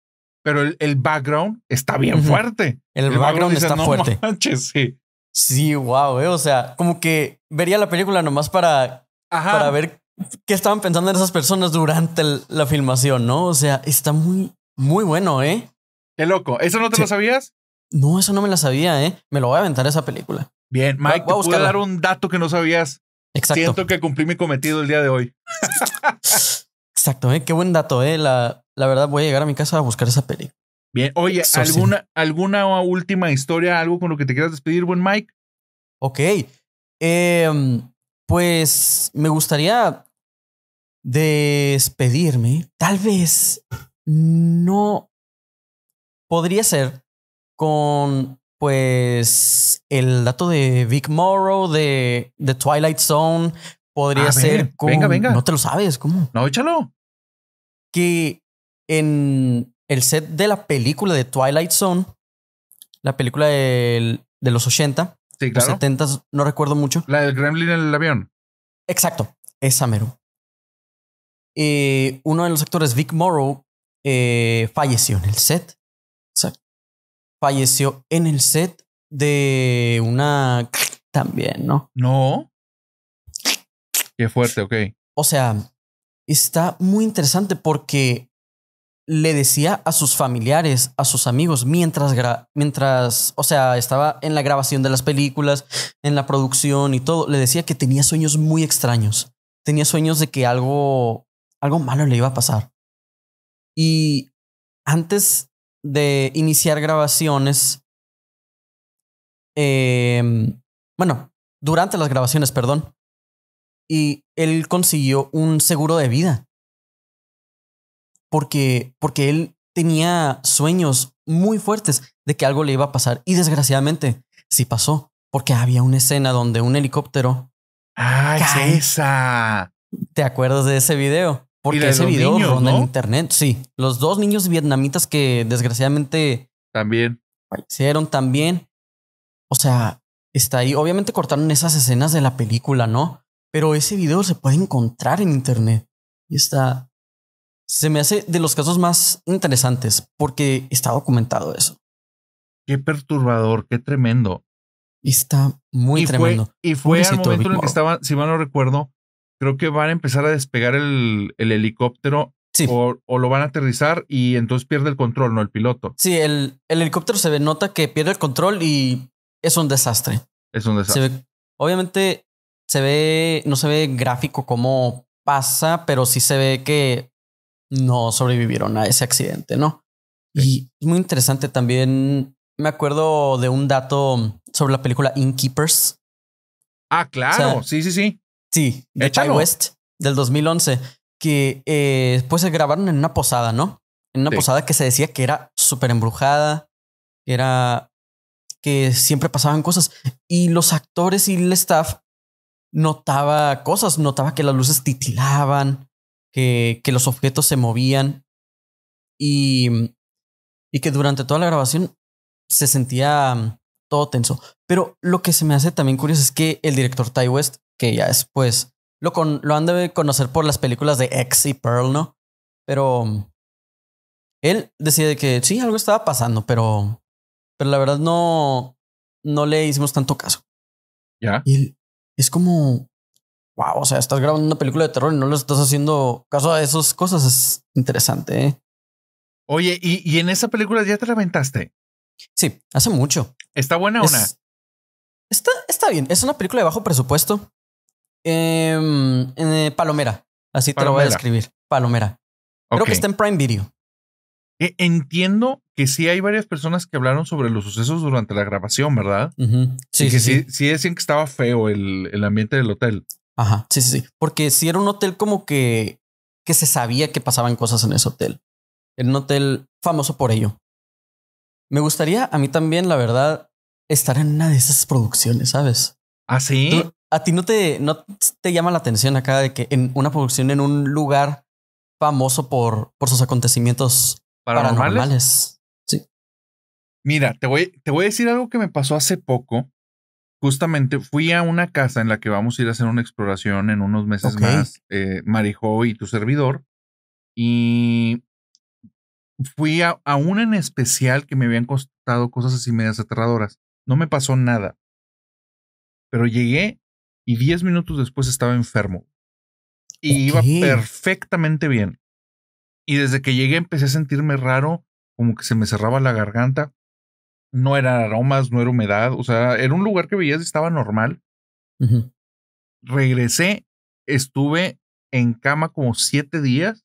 Pero el, el background está bien fuerte. El, background, está fuerte. sí. Sí, wow, eh, o sea, como que vería la película nomás para, para ver qué estaban pensando esas personas durante la filmación, ¿no? O sea, está muy, muy bueno, ¿eh? Qué loco. ¿Eso no te lo sabías? No, eso no me la sabía, ¿eh? Me lo voy a aventar esa película. Bien, Mike, Voy a buscar dar un dato que no sabías. Exacto. Siento que cumplí mi cometido el día de hoy. Exacto, ¿eh? Qué buen dato, ¿eh? La, la verdad, voy a llegar a mi casa a buscar esa película. Bien, oye, ¿alguna, ¿alguna última historia, algo con lo que te quieras despedir, buen Mike? Ok. Eh, pues me gustaría despedirme. Tal vez no podría ser con pues el dato de Vic Morrow de The Twilight Zone podría ah, ser venga, con venga, venga. no te lo sabes cómo no échalo que en el set de la película de Twilight Zone la película de los 80 Sí, no recuerdo mucho. La del Gremlin en el avión. Exacto, es mero. Eh, uno de los actores, Vic Morrow, eh, falleció en el set. Falleció en el set de una también, ¿no? No. Qué fuerte, ok. O sea, está muy interesante porque le decía a sus familiares, a sus amigos, mientras, mientras, o sea, estaba en la grabación de las películas, en la producción y todo, le decía que tenía sueños muy extraños. Tenía sueños de que algo, algo malo le iba a pasar. Y antes de iniciar grabaciones, em, bueno, durante las grabaciones, perdón, y él consiguió un seguro de vida porque, porque él tenía sueños muy fuertes de que algo le iba a pasar y desgraciadamente sí pasó, porque había una escena donde un helicóptero... ¡Ah, es esa! ¿Te acuerdas de ese video? Porque ese video niños, ronda en internet. Sí, los dos niños vietnamitas que desgraciadamente... También. Fallecieron también. O sea, está ahí. Obviamente cortaron esas escenas de la película, ¿no? Pero ese video se puede encontrar en internet. Y está, se me hace de los casos más interesantes porque está documentado eso. Qué perturbador, qué tremendo. está muy tremendo. y fue en al momento en el que estaban, si mal no recuerdo, creo que van a empezar a despegar el, helicóptero o, lo van a aterrizar y entonces pierde el control, no el piloto. Sí, el, helicóptero se ve, nota que pierde el control y es un desastre. Es un desastre. obviamente se ve, no se ve gráfico cómo pasa, pero sí se ve que no sobrevivieron a ese accidente, ¿no? Y es muy interesante también. Me acuerdo de un dato sobre la película Innkeepers. Ah, claro. sí, sí, sí. Sí, de Ty West del 2011, que eh, pues se grabaron en una posada, ¿no? En una posada que se decía que era súper embrujada, que era que siempre pasaban cosas y los actores y el staff notaba cosas, notaba que las luces titilaban, que, los objetos se movían y, y que durante toda la grabación se sentía mm, todo tenso. Pero lo que se me hace también curioso es que el director Ty West, que ya es pues, lo, con, lo han de conocer por las películas de X y Pearl, ¿no? Pero mm, él decía que sí, algo estaba pasando, pero, pero la verdad no, no le hicimos tanto caso. Ya. Y es como, wow, o sea, estás grabando una película de terror y no le estás haciendo caso a esas cosas. Es interesante. ¿eh? Oye, ¿y, ¿y, en esa película ya te la aventaste? Sí, hace mucho. ¿Está buena o no? Está, está bien. Es una película de bajo presupuesto. Em, eh, Palomera. Así te lo voy a describir. Palomera. Creo que está en Prime Video. E, entiendo que sí hay varias personas que hablaron sobre los sucesos durante la grabación, ¿verdad? Sí. que sí, sí. decían que estaba feo el, el, ambiente del hotel. Ajá, sí, sí, sí. Porque si era un hotel como que, que se sabía que pasaban cosas en ese hotel. Era un hotel famoso por ello. Me gustaría a mí también, la verdad, estar en una de esas producciones, ¿sabes? ¿Ah, sí? ¿A ti no te, no te llama la atención acá de que en una producción en un lugar famoso por, por sus acontecimientos paranormales? Sí. Mira, te voy, te voy a decir algo que me pasó hace poco justamente fui a una casa en la que vamos a ir a hacer una exploración en unos meses más, eh, Marijó y tu servidor. Y fui a, una en especial que me habían costado cosas así medias aterradoras. No me pasó nada. Pero llegué y diez minutos después estaba enfermo. Y iba perfectamente bien. Y desde que llegué empecé a sentirme raro, como que se me cerraba la garganta no eran aromas, no era humedad, o sea, era un lugar que veías y estaba normal. Regresé, estuve en cama como siete días,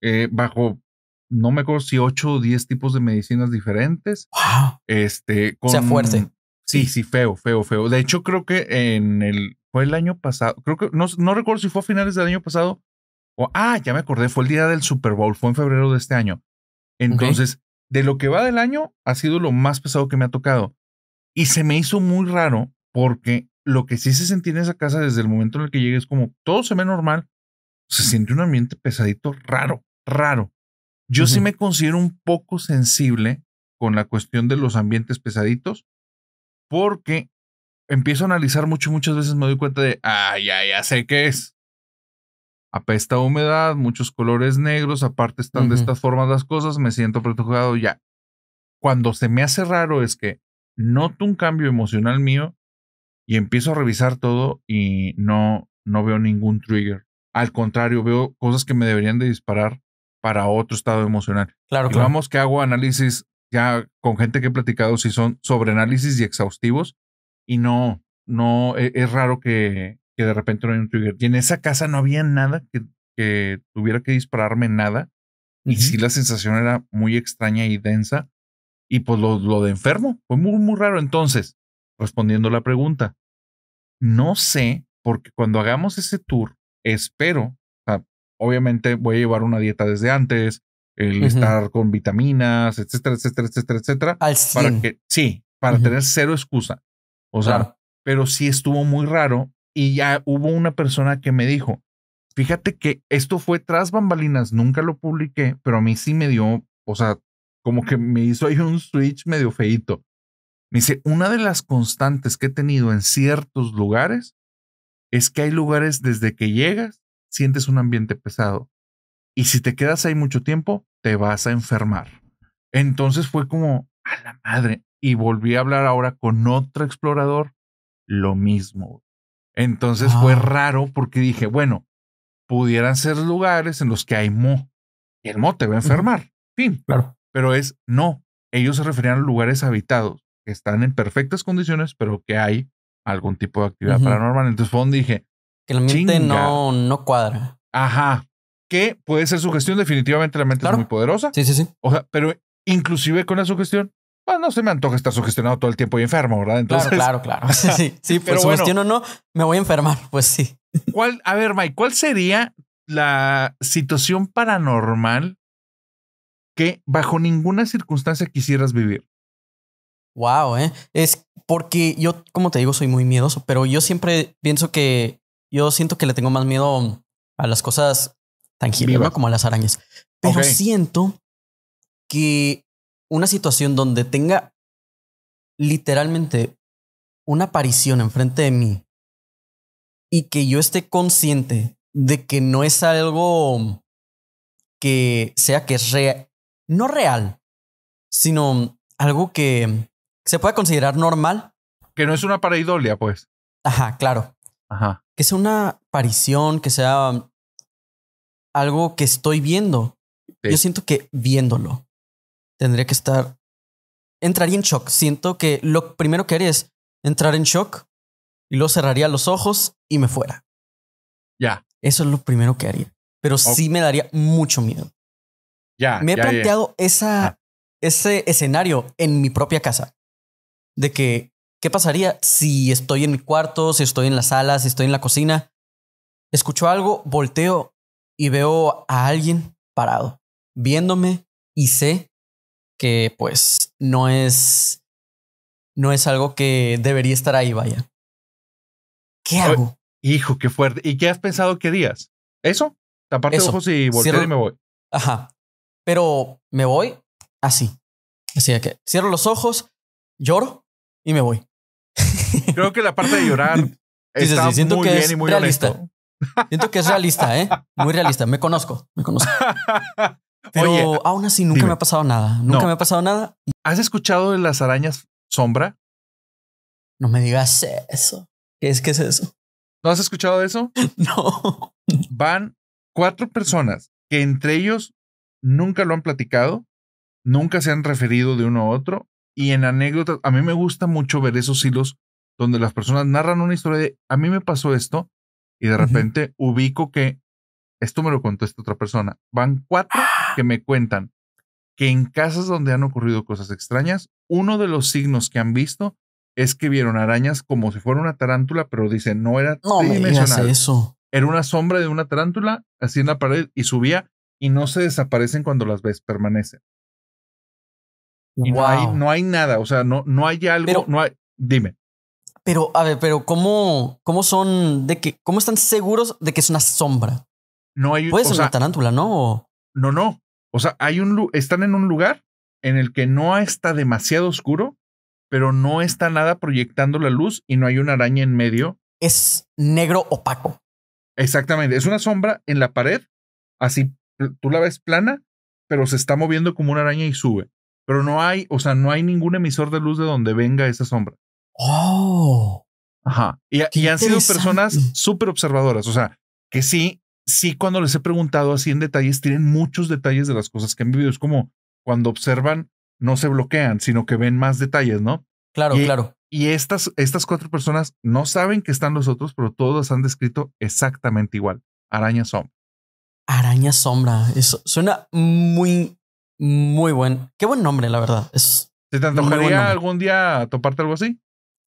eh, bajo, no me acuerdo si ocho o diez tipos de medicinas diferentes. Este, con, sea fuerte. Sí, sí, feo, feo, feo. De hecho, creo que en el, fue el año pasado, creo que, no, no recuerdo si fue a finales del año pasado, o, ah, ya me acordé, fue el día del Super Bowl, fue en febrero de este año. Entonces, de lo que va del año, ha sido lo más pesado que me ha tocado. Y se me hizo muy raro porque lo que sí se sentía en esa casa desde el momento en el que llegué es como todo se ve normal, se siente un ambiente pesadito, raro, raro. Yo sí me considero un poco sensible con la cuestión de los ambientes pesaditos porque empiezo a analizar mucho, muchas veces me doy cuenta de, ay ah, ya, ya sé qué es apesta humedad, muchos colores negros, aparte están de estas formas las cosas, me siento protegido ya. Cuando se me hace raro es que noto un cambio emocional mío y empiezo a revisar todo y no, no veo ningún trigger. Al contrario, veo cosas que me deberían de disparar para otro estado emocional. Claro, Vamos que hago análisis ya con gente que he platicado si son sobre análisis y exhaustivos y no, no, e, es raro que, que de repente no hay un trigger. Y en esa casa no había nada que, tuviera que dispararme nada. Y sí, la sensación era muy extraña y densa. Y pues lo, de enfermo fue muy, muy raro. Entonces, respondiendo la pregunta, no sé, porque cuando hagamos ese tour, espero, sea, obviamente voy a llevar una dieta desde antes, el estar con vitaminas, etcétera, etcétera, etcétera, etcétera. Para que, sí, para tener cero excusa. O sea, pero sí estuvo muy raro y ya hubo una persona que me dijo, fíjate que esto fue tras bambalinas, nunca lo publiqué, pero a mí sí me dio, o sea, como que me hizo ahí un switch medio feito. Me dice, una de las constantes que he tenido en ciertos lugares es que hay lugares desde que llegas, sientes un ambiente pesado. Y si te quedas ahí mucho tiempo, te vas a enfermar. Entonces fue como, a la madre. Y volví a hablar ahora con otro explorador, lo mismo. Entonces fue ah. raro porque dije, bueno, pudieran ser lugares en los que hay mo. Y el mo te va a enfermar. Fin. Claro. Pero es no. Ellos se referían a lugares habitados que están en perfectas condiciones, pero que hay algún tipo de actividad paranormal. Entonces fue donde dije. Que la mente no, no cuadra. Ajá. Que puede ser sugestión. Definitivamente la mente es muy poderosa. Sí, sí, sí. O sea, pero inclusive con la sugestión bueno, ah, no se me antoja estar sugestionado todo el tiempo y enfermo, ¿verdad? Entonces, claro, claro, claro. sí, sí, pero pues, no, me voy a enfermar, pues sí. ¿Cuál, a ver, Mike, cuál sería la situación paranormal que bajo ninguna circunstancia quisieras vivir? Wow, eh. Es porque yo, como te digo, soy muy miedoso, pero yo siempre pienso que yo siento que le tengo más miedo a las cosas tangibles, ¿no? como a las arañas. Pero siento que una situación donde tenga literalmente una aparición enfrente de mí y que yo esté consciente de que no es algo que sea que es real, no real, sino algo que se pueda considerar normal. Que no es una pareidolia, pues. Ajá, claro. Ajá. Que sea una aparición, que sea algo que estoy viendo. Yo siento que viéndolo tendría que estar. Entraría en shock. Siento que lo primero que haría es entrar en shock y luego cerraría los ojos y me fuera. Ya. Eso es lo primero que haría. Pero sí me daría mucho miedo. Ya. me he planteado ah. ese escenario en mi propia casa. De que, ¿qué pasaría si estoy en mi cuarto, si estoy en la sala, si estoy en la cocina? Escucho algo, volteo y veo a alguien parado, viéndome y sé que pues no es, no es algo que debería estar ahí, vaya. ¿Qué hago? Hijo, qué fuerte. ¿Y qué has pensado qué días ¿Eso? Taparte los ojos y voltear y me voy. Ajá. Pero me voy así. Así que cierro los ojos, lloro y me voy. Creo que la parte de llorar está muy bien y muy realista. Siento que es realista, ¿eh? Muy realista. Me conozco, me conozco. Pero aún así nunca me ha pasado nada. Nunca me ha pasado nada. ¿Has escuchado de las arañas sombra? No me digas eso. ¿Qué es, qué es eso? ¿No has escuchado de eso? no. Van cuatro personas que entre ellos nunca lo han platicado, nunca se han referido de uno a otro y en anécdotas, a mí me gusta mucho ver esos hilos donde las personas narran una historia de a mí me pasó esto y de repente ubico que esto me lo contó esta otra persona. Van cuatro que me cuentan que en casas donde han ocurrido cosas extrañas, uno de los signos que han visto es que vieron arañas como si fuera una tarántula, pero dicen no era no eso. Era una sombra de una tarántula así en la pared y subía y no se desaparecen cuando las ves, permanecen. no, hay, nada, o sea, no, no hay algo, pero, no hay. Dime. Pero, a ver, pero ¿cómo, cómo son de que, cómo están seguros de que es una sombra? No hay. Puede ser una tarántula, ¿no? No, no. O sea, hay un, están en un lugar en el que no está demasiado oscuro, pero no está nada proyectando la luz y no hay una araña en medio. Es negro opaco. Exactamente, es una sombra en la pared, así tú la ves plana, pero se está moviendo como una araña y sube. Pero no hay, o sea, no hay ningún emisor de luz de donde venga esa sombra. Oh. Ajá. Y, y han sido personas súper observadoras, o sea, que sí sí cuando les he preguntado así en detalles, tienen muchos detalles de las cosas que han vivido. Es como cuando observan, no se bloquean, sino que ven más detalles, ¿no? Claro, claro. Y estas, estas cuatro personas no saben que están los otros, pero todos han descrito exactamente igual. Araña sombra. Araña sombra. Eso suena muy, muy buen. Qué buen nombre, la verdad. Es te antojaría algún día toparte algo así?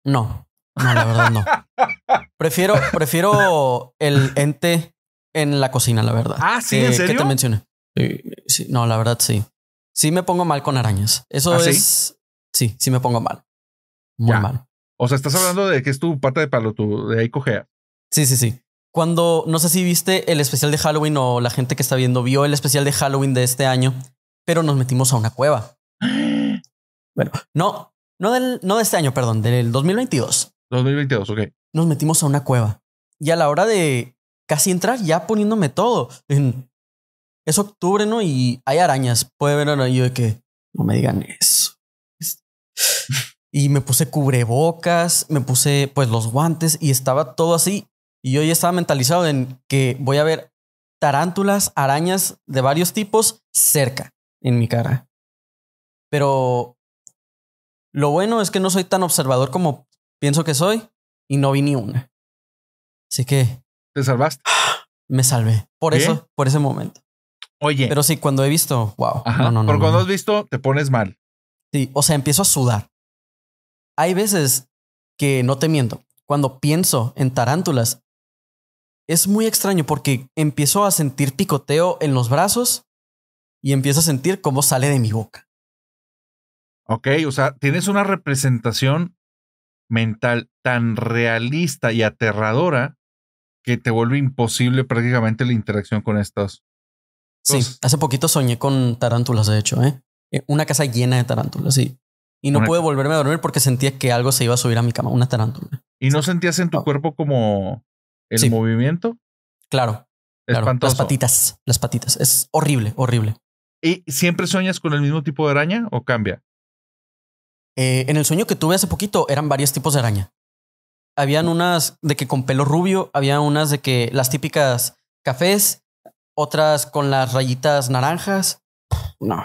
No, no, la verdad no. prefiero, prefiero el ente en la cocina, la verdad. Ah, sí, en eh, Que te mencioné. Sí, no, la verdad sí. Sí me pongo mal con arañas. Eso ¿Ah, es. Sí? sí? me pongo mal. Muy mal. O sea, estás hablando de que es tu pata de palo, tu de ahí cogea. Sí, sí, sí. Cuando no sé si viste el especial de Halloween o la gente que está viendo vio el especial de Halloween de este año, pero nos metimos a una cueva. bueno, no, no del, no de este año, perdón, del 2022. 2022, ok. Nos metimos a una cueva y a la hora de casi entrar ya poniéndome todo. Es octubre, ¿no? Y hay arañas. Puede ver arañas. Yo de que no me digan eso. Y me puse cubrebocas, me puse pues los guantes y estaba todo así. Y yo ya estaba mentalizado en que voy a ver tarántulas, arañas de varios tipos cerca en mi cara. Pero lo bueno es que no soy tan observador como pienso que soy y no vi ni una. Así que salvaste? Me salvé. Por eso, por ese momento. Oye. Pero sí, cuando he visto, wow. no, no, pero cuando has visto, te pones mal. Sí, o sea, empiezo a sudar. Hay veces que no te miento. Cuando pienso en tarántulas, es muy extraño porque empiezo a sentir picoteo en los brazos y empiezo a sentir cómo sale de mi boca. Ok, o sea, tienes una representación mental tan realista y aterradora que te vuelve imposible prácticamente la interacción con estas. Sí, hace poquito soñé con tarántulas, de hecho, ¿eh? ¿eh? Una casa llena de tarántulas, sí. Y no pude volverme a dormir porque sentía que algo se iba a subir a mi cama, una tarántula. ¿Y no sentías en tu cuerpo como el movimiento? Claro. las patitas, las patitas. Es horrible, horrible. ¿Y siempre sueñas con el mismo tipo de araña o cambia? Eh, en el sueño que tuve hace poquito eran varios tipos de araña habían unas de que con pelo rubio, había unas de que las típicas cafés, otras con las rayitas naranjas. No.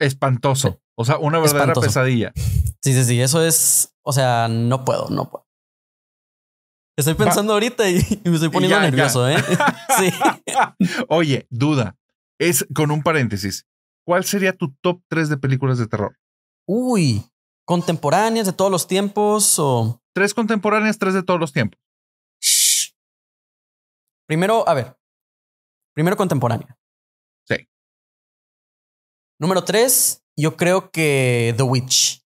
Espantoso. O sea, una verdadera pesadilla. Sí, sí, sí. Eso es. O sea, no puedo, no puedo. Estoy pensando ahorita y, me estoy poniendo nervioso, ¿eh? sí. Oye, duda. Es con un paréntesis. ¿Cuál sería tu top 3 de películas de terror? Uy, contemporáneas de todos los tiempos o. Tres contemporáneas, tres de todos los tiempos. Primero, a ver. Primero contemporánea. Sí. Número tres, yo creo que The Witch.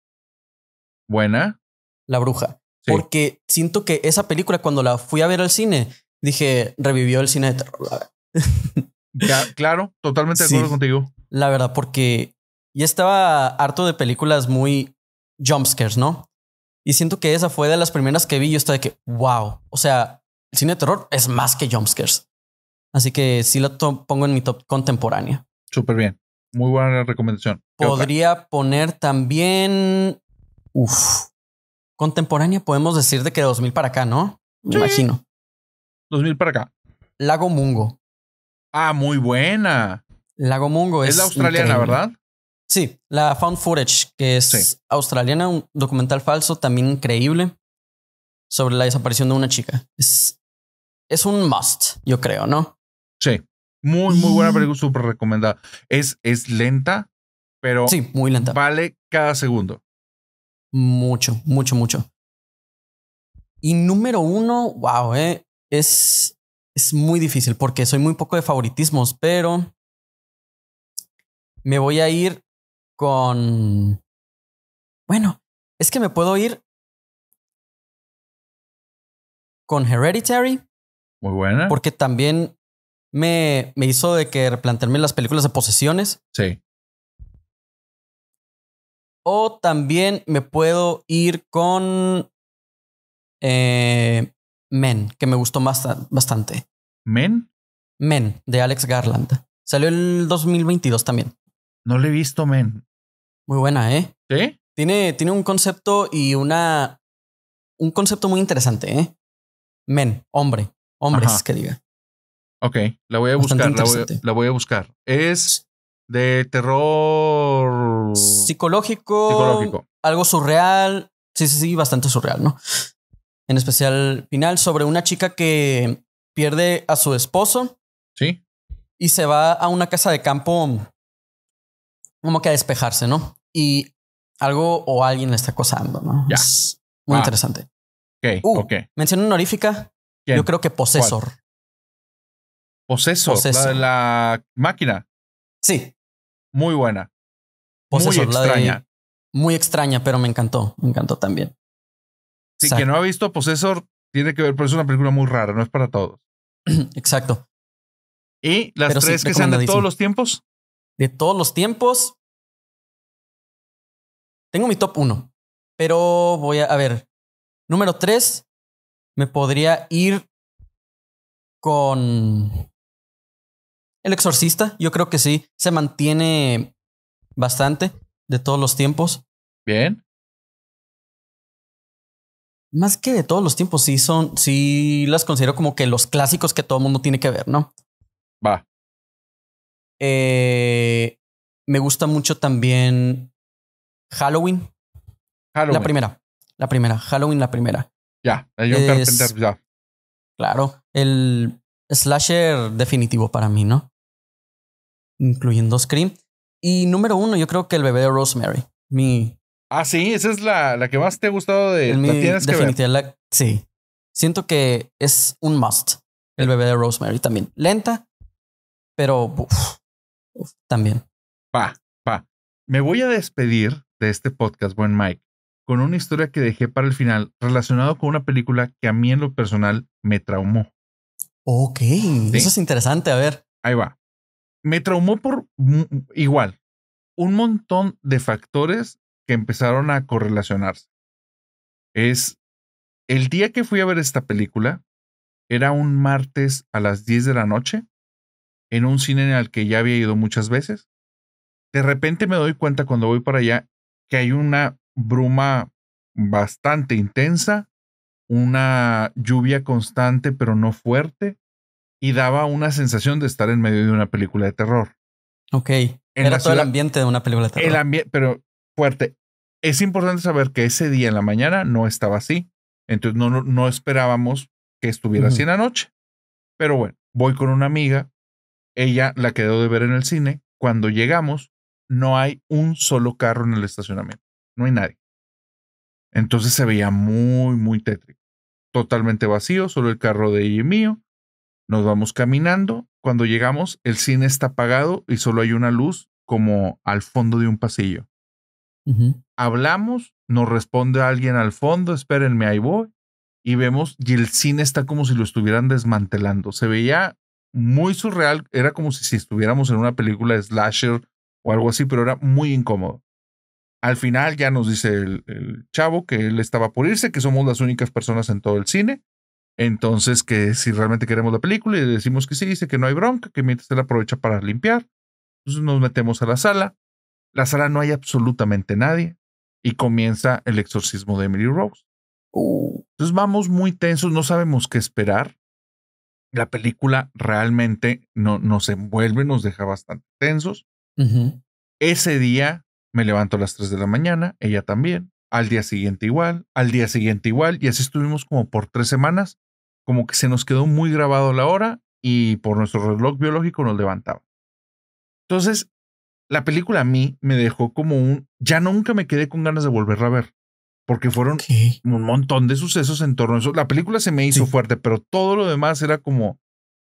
Buena. La bruja. Porque siento que esa película, cuando la fui a ver al cine, dije, revivió el cine de terror. claro, totalmente de acuerdo contigo. La verdad, porque ya estaba harto de películas muy jumpscares, ¿no? Y siento que esa fue de las primeras que vi. Yo estoy de que, wow. O sea, el cine de terror es más que jumpscares. Así que sí la pongo en mi top contemporánea. Súper bien. Muy buena recomendación. Podría poner también. Uf. Contemporánea podemos decir de que 2000 para acá, ¿no? Me imagino. 2000 para acá. Lago Mungo. Ah, muy buena. Lago Mungo es. la australiana, ¿verdad? Sí, la Found Footage, que es australiana, un documental falso también increíble sobre la desaparición de una chica. Es, es un must, yo creo, ¿no? Sí, muy, muy buena pregunta, súper recomendada. Es, es lenta, pero sí, muy lenta. vale cada segundo. Mucho, mucho, mucho. Y número uno, wow, eh, es, es muy difícil porque soy muy poco de favoritismos, pero me voy a ir con... Bueno, es que me puedo ir con Hereditary. Muy buena. Porque también me, me hizo de que replantearme las películas de posesiones. Sí. O también me puedo ir con eh, Men, que me gustó bastante. ¿Men? Men, de Alex Garland. Salió el 2022 también. No le he visto, men. Muy buena, ¿eh? ¿Sí? Tiene, tiene un concepto y una. Un concepto muy interesante, ¿eh? Men, hombre. Hombres, que diga. Ok, la voy a buscar. La voy, la voy, a buscar. Es de terror. Psicológico. Psicológico. Algo surreal. Sí, sí, sí, bastante surreal, ¿no? En especial final sobre una chica que pierde a su esposo. Sí. Y se va a una casa de campo como que a despejarse, ¿no? Y algo o alguien le está acosando, ¿no? Ya. muy ah. interesante. Ok, uh, ok. Mención honorífica. Yo creo que Possessor. ¿Possessor? la la máquina. Sí. Muy buena. Possessor, muy extraña. muy extraña, pero me encantó. Me encantó también. Sí, que no ha visto Possessor, tiene que ver, pero es una película muy rara, no es para todos. Exacto. ¿Y las tres que sean de todos los tiempos? de todos los tiempos. Tengo mi top uno pero voy a, ver. Número 3, me podría ir con El Exorcista. Yo creo que sí, se mantiene bastante de todos los tiempos. Bien. Más que de todos los tiempos, sí son, sí las considero como que los clásicos que todo el mundo tiene que ver, ¿no? Va. Eh, me gusta mucho también Halloween. La primera. La primera. Halloween, la primera. Ya, Claro, el slasher definitivo para mí, ¿no? Incluyendo Scream. Y número uno, yo creo que el bebé de Rosemary. Mi. Ah, sí, esa es la, la que más te ha gustado de. sí. Siento que es un must. El bebé de Rosemary también. Lenta, pero también. Pa, pa. Me voy a despedir de este podcast, buen Mike, con una historia que dejé para el final relacionado con una película que a mí en lo personal me traumó. Ok, eso es interesante, a ver. Ahí va. Me traumó por igual, un montón de factores que empezaron a correlacionarse. Es el día que fui a ver esta película, era un martes a las 10 de la noche en un cine al que ya había ido muchas veces. De repente me doy cuenta cuando voy para allá que hay una bruma bastante intensa, una lluvia constante pero no fuerte, y daba una sensación de estar en medio de una película de terror. Ok. Era todo el ambiente de una película de terror. El ambiente, pero fuerte. Es importante saber que ese día en la mañana no estaba así. Entonces no, no, esperábamos que estuviera así en la noche. Pero bueno, voy con una amiga ella la quedó de ver en el cine. Cuando llegamos, no hay un solo carro en el estacionamiento. No hay nadie. Entonces se veía muy, muy tétrico. Totalmente vacío, solo el carro de ella y mío. Nos vamos caminando. Cuando llegamos, el cine está apagado y solo hay una luz como al fondo de un pasillo. Hablamos, nos responde alguien al fondo, espérenme, ahí voy. Y vemos, y el cine está como si lo estuvieran desmantelando. Se veía muy surreal. Era como si, estuviéramos en una película de slasher o algo así, pero era muy incómodo. Al final ya nos dice el, chavo que él estaba por irse, que somos las únicas personas en todo el cine. Entonces, que si realmente queremos la película y le decimos que sí, dice que no hay bronca, que mientras la aprovecha para limpiar. Entonces nos metemos a la sala. La sala no hay absolutamente nadie y comienza el exorcismo de Emily Rose. Uh. Entonces vamos muy tensos, no sabemos qué esperar la película realmente nos envuelve, nos deja bastante tensos. Ese día me levanto a las 3 de la mañana, ella también, al día siguiente igual, al día siguiente igual, y así estuvimos como por tres semanas, como que se nos quedó muy grabado la hora y por nuestro reloj biológico nos levantaba. Entonces, la película a mí me dejó como un, ya nunca me quedé con ganas de volverla a ver porque fueron un montón de sucesos en torno a eso. La película se me hizo fuerte, pero todo lo demás era como,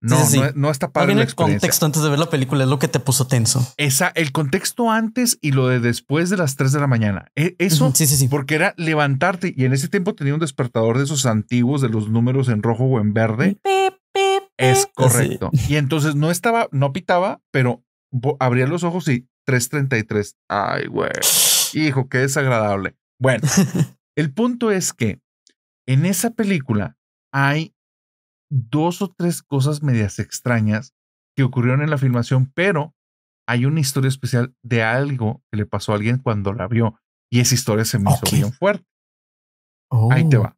no, No, está padre. La el contexto antes de ver la película es lo que te puso tenso. Esa, el contexto antes y lo de después de las 3 de la mañana. E, eso, sí, sí, sí. porque era levantarte y en ese tiempo tenía un despertador de esos antiguos de los números en rojo o en verde. Es correcto. Y entonces no estaba, no pitaba, pero abría los ojos y 3.33. Ay, güey. Hijo, qué desagradable. Bueno, el punto es que en esa película hay dos o tres cosas medias extrañas que ocurrieron en la filmación, pero hay una historia especial de algo que le pasó a alguien cuando la vio y esa historia se me hizo bien fuerte. Ahí te oh. va.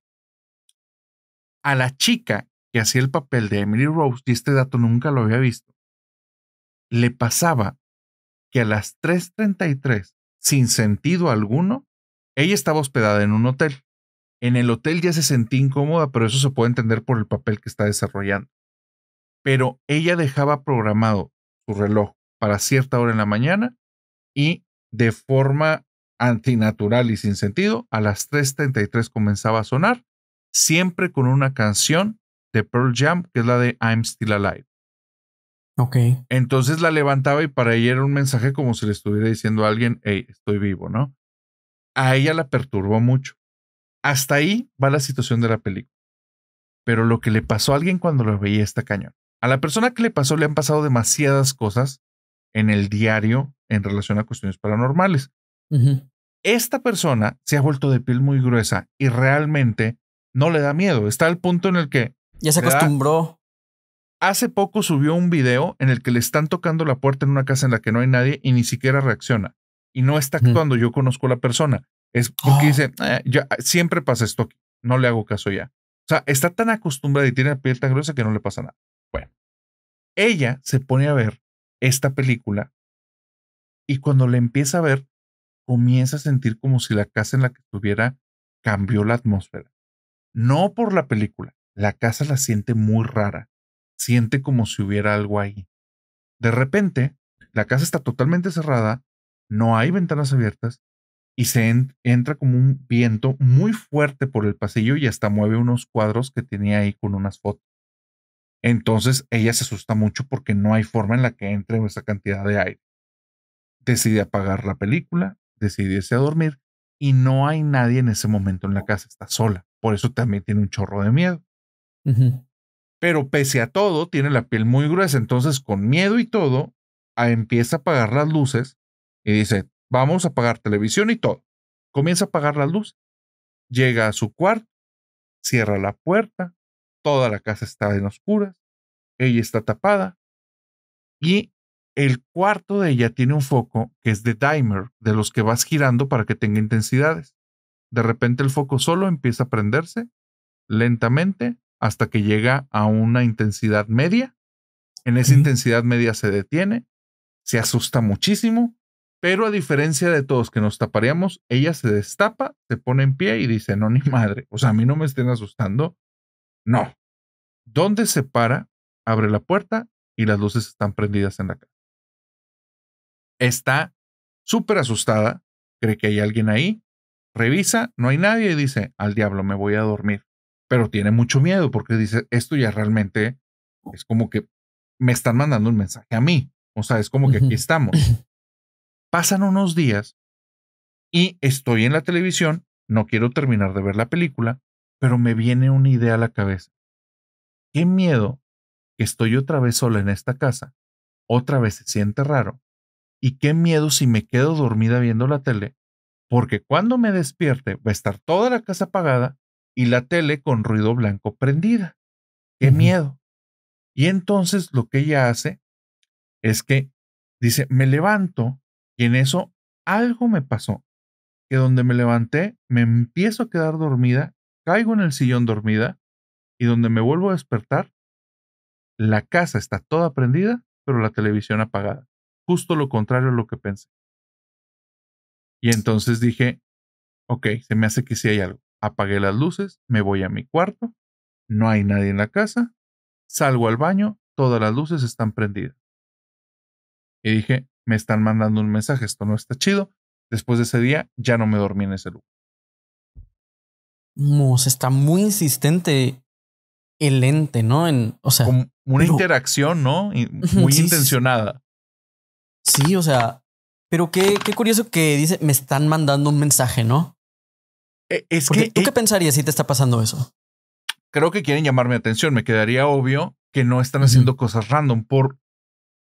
A la chica que hacía el papel de Emily Rose, y este dato nunca lo había visto, le pasaba que a las 3.33, sin sentido alguno, ella estaba hospedada en un hotel. En el hotel ya se sentía incómoda, pero eso se puede entender por el papel que está desarrollando. Pero ella dejaba programado su reloj para cierta hora en la mañana y de forma antinatural y sin sentido, a las 3.33 comenzaba a sonar, siempre con una canción de Pearl Jam, que es la de I'm Still Alive. Ok. Entonces la levantaba y para ella era un mensaje como si le estuviera diciendo a alguien, hey, estoy vivo, ¿no? a ella la perturbó mucho. Hasta ahí va la situación de la película. Pero lo que le pasó a alguien cuando lo veía esta cañón. A la persona que le pasó le han pasado demasiadas cosas en el diario en relación a cuestiones paranormales. Esta persona se ha vuelto de piel muy gruesa y realmente no le da miedo. Está al punto en el que... Ya se acostumbró. Hace poco subió un video en el que le están tocando la puerta en una casa en la que no hay nadie y ni siquiera reacciona y no está actuando, yo conozco a la persona. Es porque oh. dice, ah, ah, siempre pasa esto no le hago caso ya. O sea, está tan acostumbrada y tiene la piel tan gruesa que no le pasa nada. Bueno, ella se pone a ver esta película y cuando la empieza a ver, comienza a sentir como si la casa en la que estuviera cambió la atmósfera. No por la película, la casa la siente muy rara, siente como si hubiera algo ahí. De repente, la casa está totalmente cerrada, no hay ventanas abiertas y se entra como un viento muy fuerte por el pasillo y hasta mueve unos cuadros que tenía ahí con unas fotos. Entonces ella se asusta mucho porque no hay forma en la que entre esa cantidad de aire. Decide apagar la película, decide irse a dormir y no hay nadie en ese momento en la casa, está sola. Por eso también tiene un chorro de miedo. Pero pese a todo, tiene la piel muy gruesa, entonces con miedo y todo, empieza a apagar las luces y dice, vamos a apagar televisión y todo. Comienza a apagar la luz, llega a su cuarto, cierra la puerta, toda la casa está en oscuras, ella está tapada y el cuarto de ella tiene un foco que es de dimer, de los que vas girando para que tenga intensidades. De repente el foco solo empieza a prenderse lentamente hasta que llega a una intensidad media. En esa intensidad media se detiene, se asusta muchísimo, pero a diferencia de todos que nos taparíamos, ella se destapa, se pone en pie y dice, no, ni madre, o sea, a mí no me estén asustando. No. ¿Dónde se para? Abre la puerta y las luces están prendidas en la casa. Está súper asustada, cree que hay alguien ahí, revisa, no hay nadie y dice, al diablo, me voy a dormir. Pero tiene mucho miedo porque dice, esto ya realmente es como que me están mandando un mensaje a mí. O sea, es como que aquí estamos. Pasan unos días y estoy en la televisión, no quiero terminar de ver la película, pero me viene una idea a la cabeza. Qué miedo que estoy otra vez sola en esta casa, otra vez se siente raro, y qué miedo si me quedo dormida viendo la tele, porque cuando me despierte va a estar toda la casa apagada y la tele con ruido blanco prendida. Qué miedo. Y entonces lo que ella hace es que dice, me levanto y en eso algo me pasó, que donde me levanté me empiezo a quedar dormida, caigo en el sillón dormida y donde me vuelvo a despertar, la casa está toda prendida, pero la televisión apagada. Justo lo contrario a lo que pensé. Y entonces dije, ok, se me hace que sí hay algo. Apagué las luces, me voy a mi cuarto, no hay nadie en la casa, salgo al baño, todas las luces están prendidas. Y dije, me están mandando un mensaje, esto no está chido. Después de ese día ya no me dormí en ese lugar. Mos está muy insistente el ente, ¿no? En, o sea, una interacción, ¿no? Muy intencionada. Sí, o sea, pero qué, qué curioso que dice, me están mandando un mensaje, ¿no? E, es que, ¿Tú e qué pensarías si te está pasando eso? Creo que quieren llamarme atención. Me quedaría obvio que no están haciendo cosas random. Por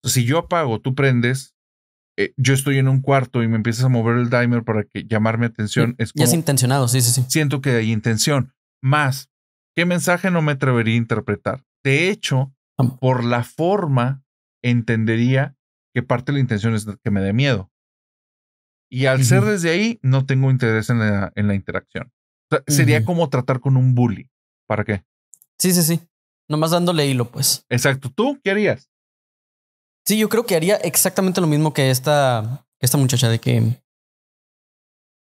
si yo apago, tú prendes, eh, yo estoy en un cuarto y me empiezas a mover el timer para que llamarme atención. es es intencionado, sí, sí, sí. Siento que hay intención. Más, ¿qué mensaje no me atrevería a interpretar? De hecho, por la forma, entendería que parte de la intención es que me dé miedo. Y al ser desde ahí, no tengo interés en la, en la interacción. sería como tratar con un bully. ¿Para qué? Sí, sí, sí. Nomás dándole hilo, pues. Exacto. ¿Tú qué harías? Sí, yo creo que haría exactamente lo mismo que esta, esta muchacha de que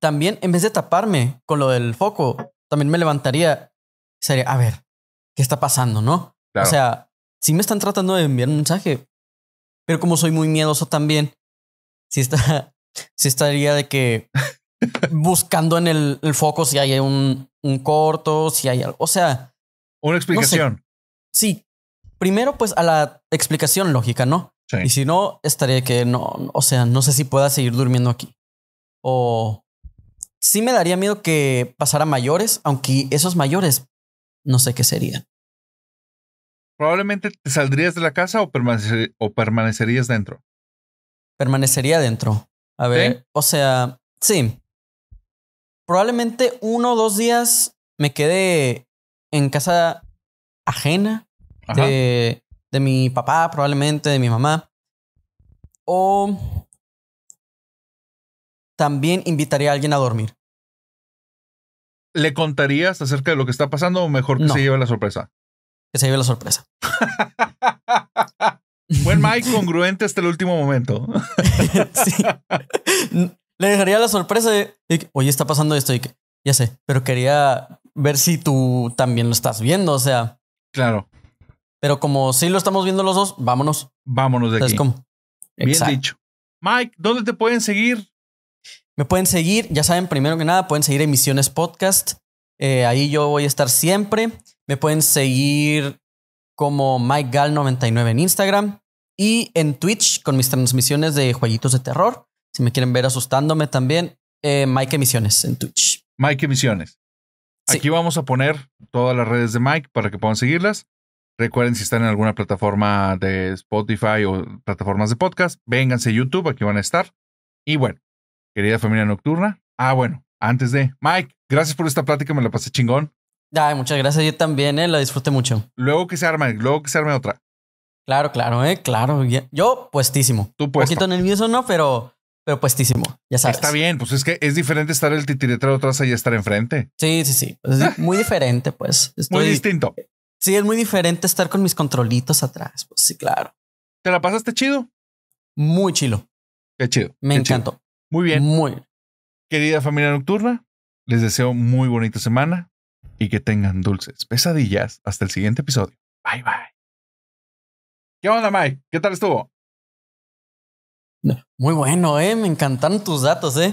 también en vez de taparme con lo del foco, también me levantaría y sería, a ver, ¿qué está pasando, no? O sea, si me están tratando de enviar un mensaje, pero como soy muy miedoso también, si está, si estaría de que buscando en el, foco si hay un, corto, si hay algo, o sea, una explicación. Sí, primero pues a la explicación lógica, ¿no? Y si no, estaría que no, o sea, no sé si pueda seguir durmiendo aquí. O sí me daría miedo que pasara mayores, aunque esos mayores no sé qué serían. Probablemente te saldrías de la casa o, permanecerías dentro. Permanecería dentro. A ver, o sea, sí. Probablemente uno o dos días me quedé en casa ajena de de mi papá, probablemente, de mi mamá. O también invitaría a alguien a dormir. ¿Le contarías acerca de lo que está pasando o mejor que se lleve la sorpresa? Que se lleve la sorpresa. Buen Mike, congruente hasta el último momento. Le dejaría la sorpresa de, oye, está pasando esto y que, ya sé, pero quería ver si tú también lo estás viendo, o sea. Claro. Pero como sí lo estamos viendo los dos, vámonos. Vámonos de aquí. ¿cómo? Bien dicho. Mike, ¿dónde te pueden seguir? Me pueden seguir, ya saben, primero que nada, pueden seguir Emisiones Podcast. Eh, ahí yo voy a estar siempre. Me pueden seguir como MikeGal99 en Instagram y en Twitch con mis transmisiones de jueguitos de terror. Si me quieren ver asustándome también, eh, Mike Emisiones en Twitch. Mike Emisiones. Aquí vamos a poner todas las redes de Mike para que puedan seguirlas. Recuerden si están en alguna plataforma de Spotify o plataformas de podcast, vénganse a YouTube, aquí van a estar. Y bueno, querida familia nocturna. Ah, bueno, antes de Mike, gracias por esta plática, me la pasé chingón. Ay, muchas gracias, yo también, eh, la disfruté mucho. Luego que se arme, luego que se arme otra. Claro, claro, eh, claro. Yo puestísimo. Tú puesto. Un poquito nervioso, no, pero, pero puestísimo, ya sabes. Está bien, pues es que es diferente estar el titiritero atrás y estar enfrente. Sí, sí, sí. Pues muy diferente, pues. muy distinto. Sí, es muy diferente estar con mis controlitos atrás. Pues sí, claro. ¿Te la pasaste chido? Muy chilo. Qué chido. Me encantó. Muy bien. Muy bien. Querida familia nocturna, les deseo muy bonita semana y que tengan dulces pesadillas. Hasta el siguiente episodio. Bye bye. ¿Qué onda, Mike? ¿Qué tal estuvo? Muy bueno, eh. Me encantaron tus datos, eh.